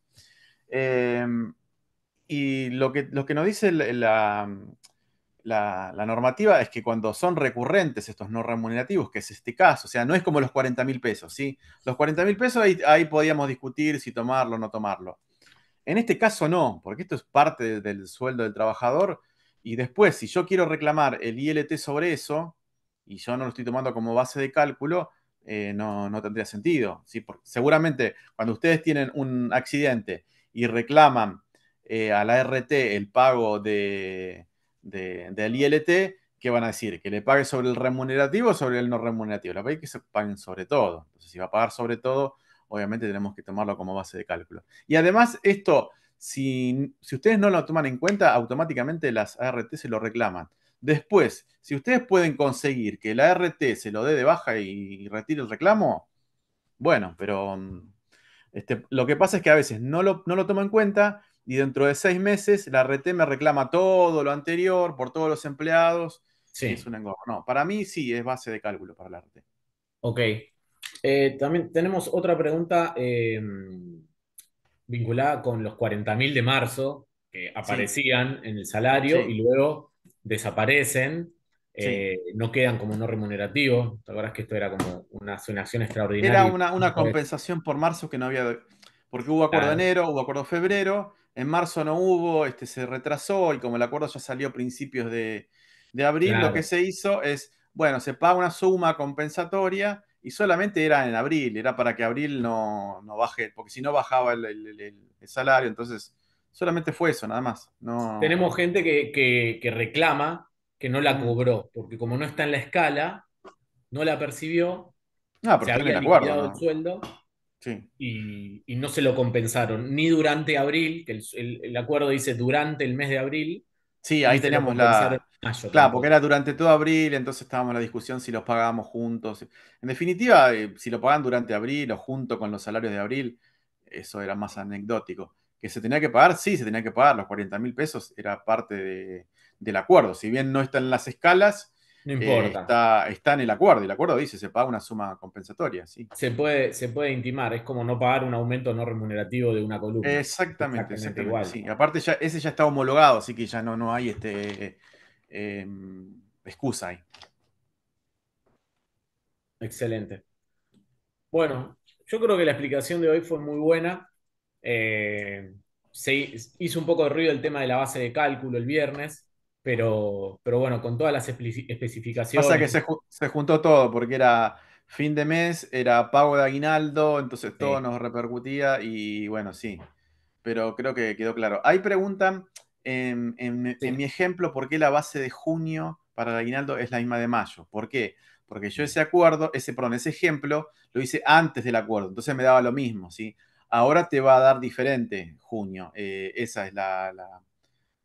y lo que, lo que, nos dice la, la, normativa es que cuando son recurrentes estos no remunerativos, que es este caso, o sea, no es como los 40 mil pesos, ¿sí? Los 40 mil pesos ahí, podíamos discutir si tomarlo o no tomarlo. En este caso no, porque esto es parte del sueldo del trabajador y después, si yo quiero reclamar el ILT sobre eso, y yo no lo estoy tomando como base de cálculo, eh, no, tendría sentido, ¿sí? seguramente cuando ustedes tienen un accidente y reclaman eh, a la RT el pago de del ILT, ¿qué van a decir? ¿Que le pague sobre el remunerativo o sobre el no remunerativo? La verdad que se paguen sobre todo. Entonces, si va a pagar sobre todo, obviamente tenemos que tomarlo como base de cálculo. Y además, esto, si, si ustedes no lo toman en cuenta, automáticamente las ART se lo reclaman. Después, si ustedes pueden conseguir que la ART se lo dé de baja y, retire el reclamo, bueno, pero mm, este, lo que pasa es que a veces no lo, no lo toman en cuenta y dentro de seis meses la RT me reclama todo lo anterior por todos los empleados. Sí. Es un engorro. para mí sí es base de cálculo para la RT. Ok. Eh, también tenemos otra pregunta em, vinculada con los 40.000 de marzo que aparecían en el salario y luego desaparecen. Eh, no quedan como no remunerativo. ¿Te acuerdas que esto era como una, asignación extraordinaria? Era una, una compensación por marzo que no había, porque hubo acuerdo de enero, hubo acuerdo de febrero, en marzo no hubo, este, se retrasó y como el acuerdo ya salió a principios de, abril, lo que se hizo es, bueno, se paga una suma compensatoria y solamente era en abril, era para que abril no, baje, porque si no bajaba el, salario, entonces solamente fue eso, nada más. No... Tenemos gente que, reclama que no la cobró, porque como no está en la escala, no la percibió, ah, el sueldo. Y, no se lo compensaron, ni durante abril, que el, acuerdo dice durante el mes de abril. Sí, ahí teníamos la... claro, porque era durante todo abril, entonces estábamos en la discusión si los pagábamos juntos. En definitiva, eh, si lo pagan durante abril o junto con los salarios de abril, eso era más anecdótico. Que se tenía que pagar, sí, se tenía que pagar, los 40 mil pesos era parte del acuerdo. Si bien no está en las escalas, no eh, importa. está, está, en el acuerdo, y el acuerdo dice, se paga una suma compensatoria, sí. Se puede, se puede intimar, es como no pagar un aumento no remunerativo de una columna. Exactamente, exactamente, Sí. Aparte ese ya está homologado, así que ya no, no hay este em, excusa ahí. Excelente. Bueno, yo creo que la explicación de hoy fue muy buena. Eh, se hizo un poco de ruido el tema de la base de cálculo el viernes pero, bueno, con todas las especificaciones. Pasa que se, se, juntó todo, porque era fin de mes, era pago de aguinaldo, entonces todo nos repercutía y bueno, sí, pero creo que quedó claro. Hay preguntan, em, en, en, mi ejemplo, ¿por qué la base de junio para el aguinaldo es la misma de mayo? ¿Por qué? Porque yo ese acuerdo, ese, perdón, ese ejemplo lo hice antes del acuerdo, entonces me daba lo mismo, ¿sí? Ahora te va a dar diferente junio, eh, esa es la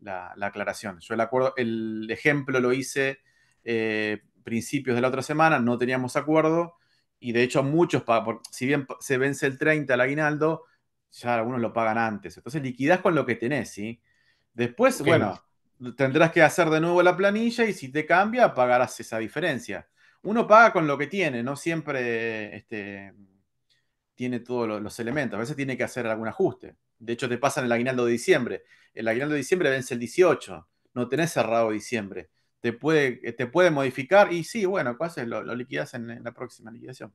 la, aclaración. Yo el, acuerdo, el ejemplo lo hice eh, principios de la otra semana, no teníamos acuerdo y de hecho muchos, pagan, si bien se vence el 30 al aguinaldo, ya algunos lo pagan antes. Entonces liquidás con lo que tenés, ¿sí? Después, bueno, tendrás que hacer de nuevo la planilla y si te cambia, pagarás esa diferencia. Uno paga con lo que tiene, no siempre este, tiene todos los elementos. A veces tiene que hacer algún ajuste. De hecho, te pasan el aguinaldo de diciembre. El aguinaldo de diciembre vence el 18. No tenés cerrado diciembre. Te puede, eh, te puede modificar y sí, bueno, Lo, liquidas en, la próxima liquidación.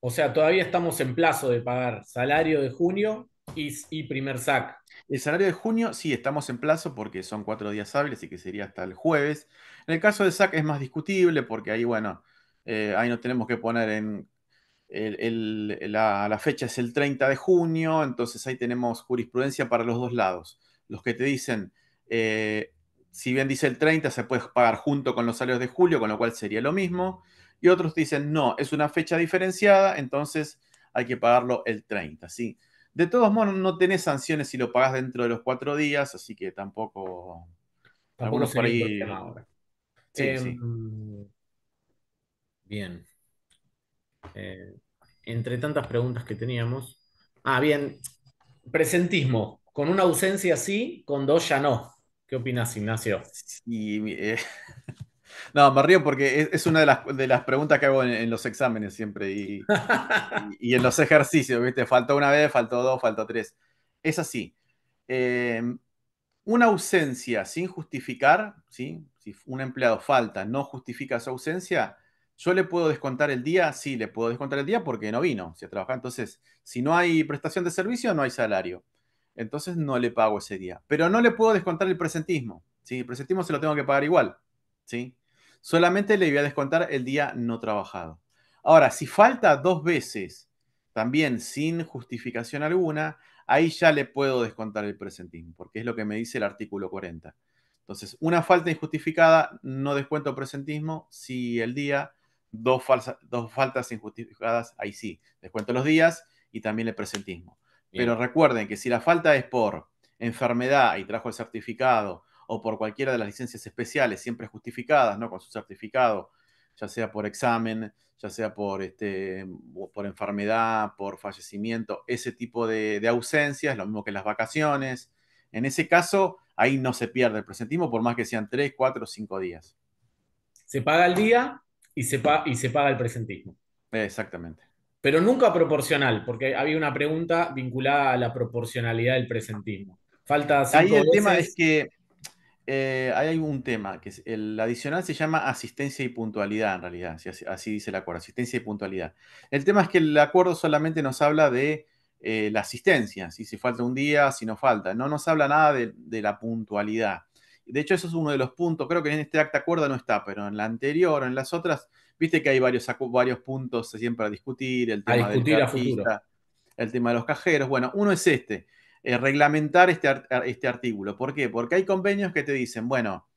O sea, todavía estamos en plazo de pagar salario de junio y, primer sac. El salario de junio, sí, estamos en plazo porque son cuatro días hábiles y que sería hasta el jueves. En el caso de sac es más discutible porque ahí, bueno, eh, ahí nos tenemos que poner en la, fecha es el 30 de junio, entonces ahí tenemos jurisprudencia para los dos lados. Los que te dicen, eh, si bien dice el 30, se puede pagar junto con los salarios de julio, con lo cual sería lo mismo. Y otros dicen, no, es una fecha diferenciada, entonces hay que pagarlo el 30, ¿sí? De todos modos, no tenés sanciones si lo pagás dentro de los cuatro días, así que tampoco... algunos por ahí... sí. Em, bien. Eh, entre tantas preguntas que teníamos. Ah, bien, presentismo. Con una ausencia sí, con dos ya no. ¿Qué opinas, Ignacio? Eh, [LAUGHS] no, me río porque es, una de las, preguntas que hago en, los exámenes siempre y, y, en los ejercicios, ¿viste? Faltó una vez, faltó dos, faltó tres. Es así. Eh, una ausencia sin justificar, ¿sí? si un empleado falta, no justifica su ausencia, ¿Yo le puedo descontar el día? Sí, le puedo descontar el día porque no vino, si trabaja Entonces, si no hay prestación de servicio, no hay salario. Entonces no le pago ese día. Pero no le puedo descontar el presentismo. ¿sí? El presentismo se lo tengo que pagar igual. ¿sí? Solamente le voy a descontar el día no trabajado. Ahora, si falta dos veces, también sin justificación alguna, ahí ya le puedo descontar el presentismo, porque es lo que me dice el artículo 40. Entonces, una falta injustificada, no descuento presentismo, si el día dos, dos faltas injustificadas, ahí sí, descuento los días y también el presentismo. Pero recuerden que si la falta es por enfermedad y trajo el certificado o por cualquiera de las licencias especiales, siempre justificadas, ¿no? Con su certificado, ya sea por examen, ya sea por, este, por enfermedad, por fallecimiento, ese tipo de, ausencias, lo mismo que las vacaciones. En ese caso, ahí no se pierde el presentismo, por más que sean tres, cuatro o cinco días. Se paga el día y se, y se paga el presentismo. Exactamente. Pero nunca proporcional, porque había una pregunta vinculada a la proporcionalidad del presentismo. Falta Ahí el tema es que eh, hay un tema, que el adicional se llama asistencia y puntualidad en realidad, así, dice el acuerdo, asistencia y puntualidad. El tema es que el acuerdo solamente nos habla de eh, la asistencia, si se falta un día, si no falta, no nos habla nada de, de la puntualidad. De hecho, eso es uno de los puntos. Creo que en este acta acuerdo no está, pero en la anterior, en las otras, viste que hay varios, varios puntos siempre a discutir. El tema del El tema de los cajeros. Bueno, uno es este, eh, reglamentar este, este artículo. ¿Por qué? Porque hay convenios que te dicen, bueno,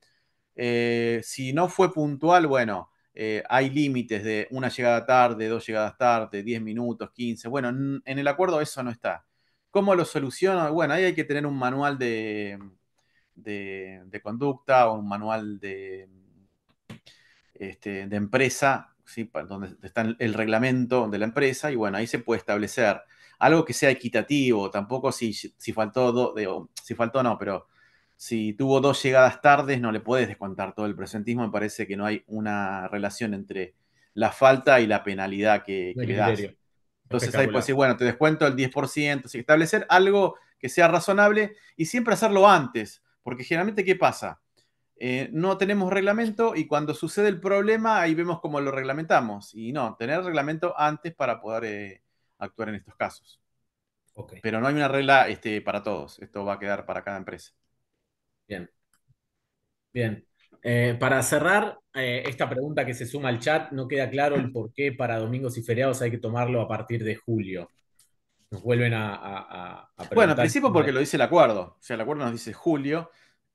eh, si no fue puntual, bueno, eh, hay límites de una llegada tarde, dos llegadas tarde, 10 minutos, 15. Bueno, en el acuerdo eso no está. ¿Cómo lo soluciono? Bueno, ahí hay que tener un manual de, de, conducta o un manual de, este, de empresa, ¿sí? donde está el reglamento de la empresa, y bueno, ahí se puede establecer algo que sea equitativo, tampoco si, faltó, si faltó no, pero si tuvo dos llegadas tardes, no le puedes descontar todo el presentismo, me parece que no hay una relación entre la falta y la penalidad que, le das. Entonces ahí puedes decir, bueno, te descuento el 10%, establecer algo que sea razonable y siempre hacerlo antes. Porque generalmente, ¿qué pasa? Eh, no tenemos reglamento y cuando sucede el problema, ahí vemos cómo lo reglamentamos. Y no, tener reglamento antes para poder eh, actuar en estos casos. Pero no hay una regla este, para todos. Esto va a quedar para cada empresa. Bien. Bien. Eh, para cerrar, esta pregunta que se suma al chat, no queda claro el por qué para domingos y feriados hay que tomarlo a partir de julio nos vuelven a, Bueno, al principio porque lo dice el acuerdo. O sea, el acuerdo nos dice julio,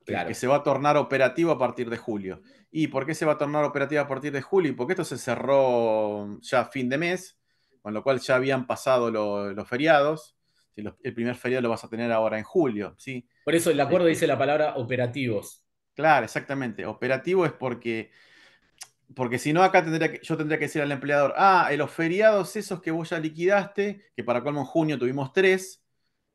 que, se va a tornar operativo a partir de julio. ¿Y por qué se va a tornar operativo a partir de julio? Porque esto se cerró ya fin de mes, con lo cual ya habían pasado los feriados. El primer feriado lo vas a tener ahora en julio, ¿sí? Por eso el acuerdo este dice la palabra operativos. Claro, exactamente. Operativo es porque porque si no, acá tendría yo tendría que decir al empleador, ah, eh, los feriados esos que vos ya liquidaste, que para colmo en junio tuvimos tres,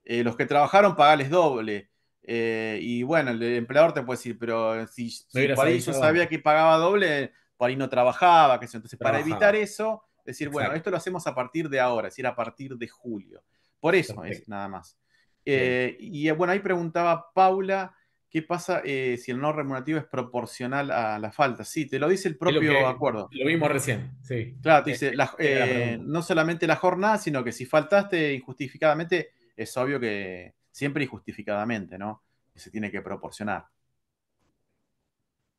eh, los que trabajaron pagales doble. Eh, y bueno, el empleador te puede decir, pero si, si ahí yo sabía que pagaba doble, por ahí no trabajaba, que Entonces, para evitar eso, decir, bueno, esto lo hacemos a partir de ahora, es decir, a partir de julio. Por eso es nada más. y bueno, ahí preguntaba Paula ¿Qué pasa eh, si el no remunerativo es proporcional a la falta? Sí, te lo dice el propio acuerdo. Lo vimos recién, sí. Claro, te dice eh, eh, no solamente la jornada, sino que si faltaste injustificadamente, es obvio que siempre injustificadamente, ¿no? se tiene que proporcionar.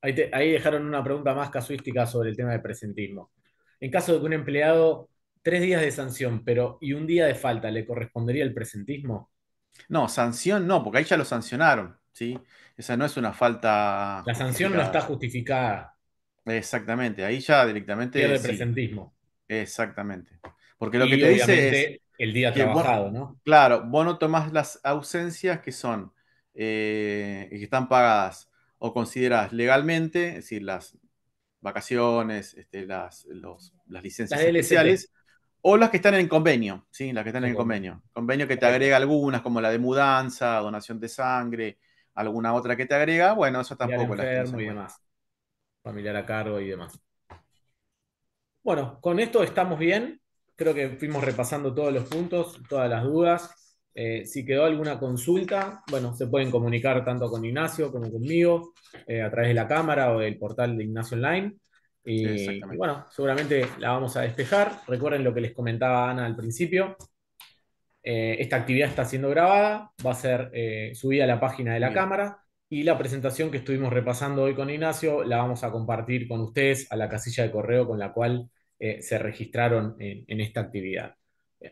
Ahí, dejaron una pregunta más casuística sobre el tema de presentismo. En caso de que un empleado tres días de sanción, pero y un día de falta, ¿le correspondería el presentismo? No, sanción no, porque ahí ya lo sancionaron. ¿sí? Esa no es una falta. La sanción no está justificada. Exactamente, ahí ya directamente. Pierde presentismo. Exactamente. Porque lo que te dice es. El día trabajado, ¿no? Claro, vos no tomás las ausencias que son. Eh, que están pagadas o consideradas legalmente, es decir, las vacaciones, este, las, las licencias especiales, o las que están en convenio, ¿sí? Las que están en convenio. Convenio que te agrega algunas, como la de mudanza, donación de sangre, alguna otra que te agrega, bueno, eso tampoco la Familiar a cargo y demás. Bueno, con esto estamos bien. Creo que fuimos repasando todos los puntos, todas las dudas. Eh, si quedó alguna consulta, bueno, se pueden comunicar tanto con Ignacio como conmigo eh, a través de la cámara o del portal de Ignacio Online. Y, y bueno, seguramente la vamos a despejar. Recuerden lo que les comentaba Ana al principio. Eh, esta actividad está siendo grabada, va a ser eh, subida a la página de la Cámara y la presentación que estuvimos repasando hoy con Ignacio la vamos a compartir con ustedes a la casilla de correo con la cual eh, se registraron en, esta actividad.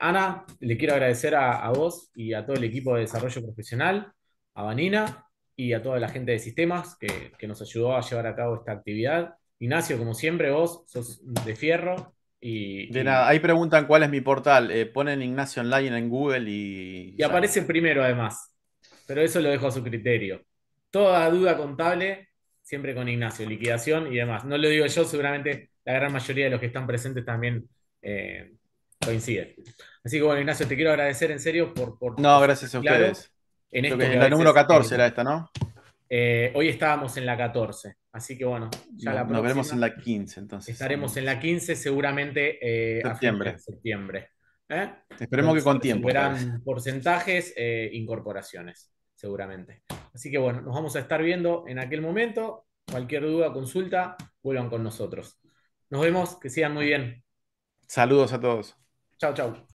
Ana, le quiero agradecer a, vos y a todo el equipo de desarrollo profesional, a Vanina y a toda la gente de sistemas que, que nos ayudó a llevar a cabo esta actividad. Ignacio, como siempre, vos sos de fierro, de nada, ahí preguntan cuál es mi portal. Eh, ponen Ignacio Online en Google y. Y aparecen primero, además. Pero eso lo dejo a su criterio. Toda duda contable, siempre con Ignacio, liquidación y demás. No lo digo yo, seguramente la gran mayoría de los que están presentes también eh, coinciden. Así que bueno, Ignacio, te quiero agradecer en serio por. por no, gracias a ustedes. En, la número 14 era esta, ¿no? Eh, hoy estábamos en la 14, así que bueno, ya la próxima, Nos veremos en la 15, entonces. Estaremos en la 15 seguramente eh, septiembre. ¿eh? Esperemos que con tiempo. fueran pues. porcentajes, incorporaciones, seguramente. Así que bueno, nos vamos a estar viendo en aquel momento. Cualquier duda, consulta, vuelvan con nosotros. Nos vemos, que sigan muy bien. Saludos a todos. Chao, chao.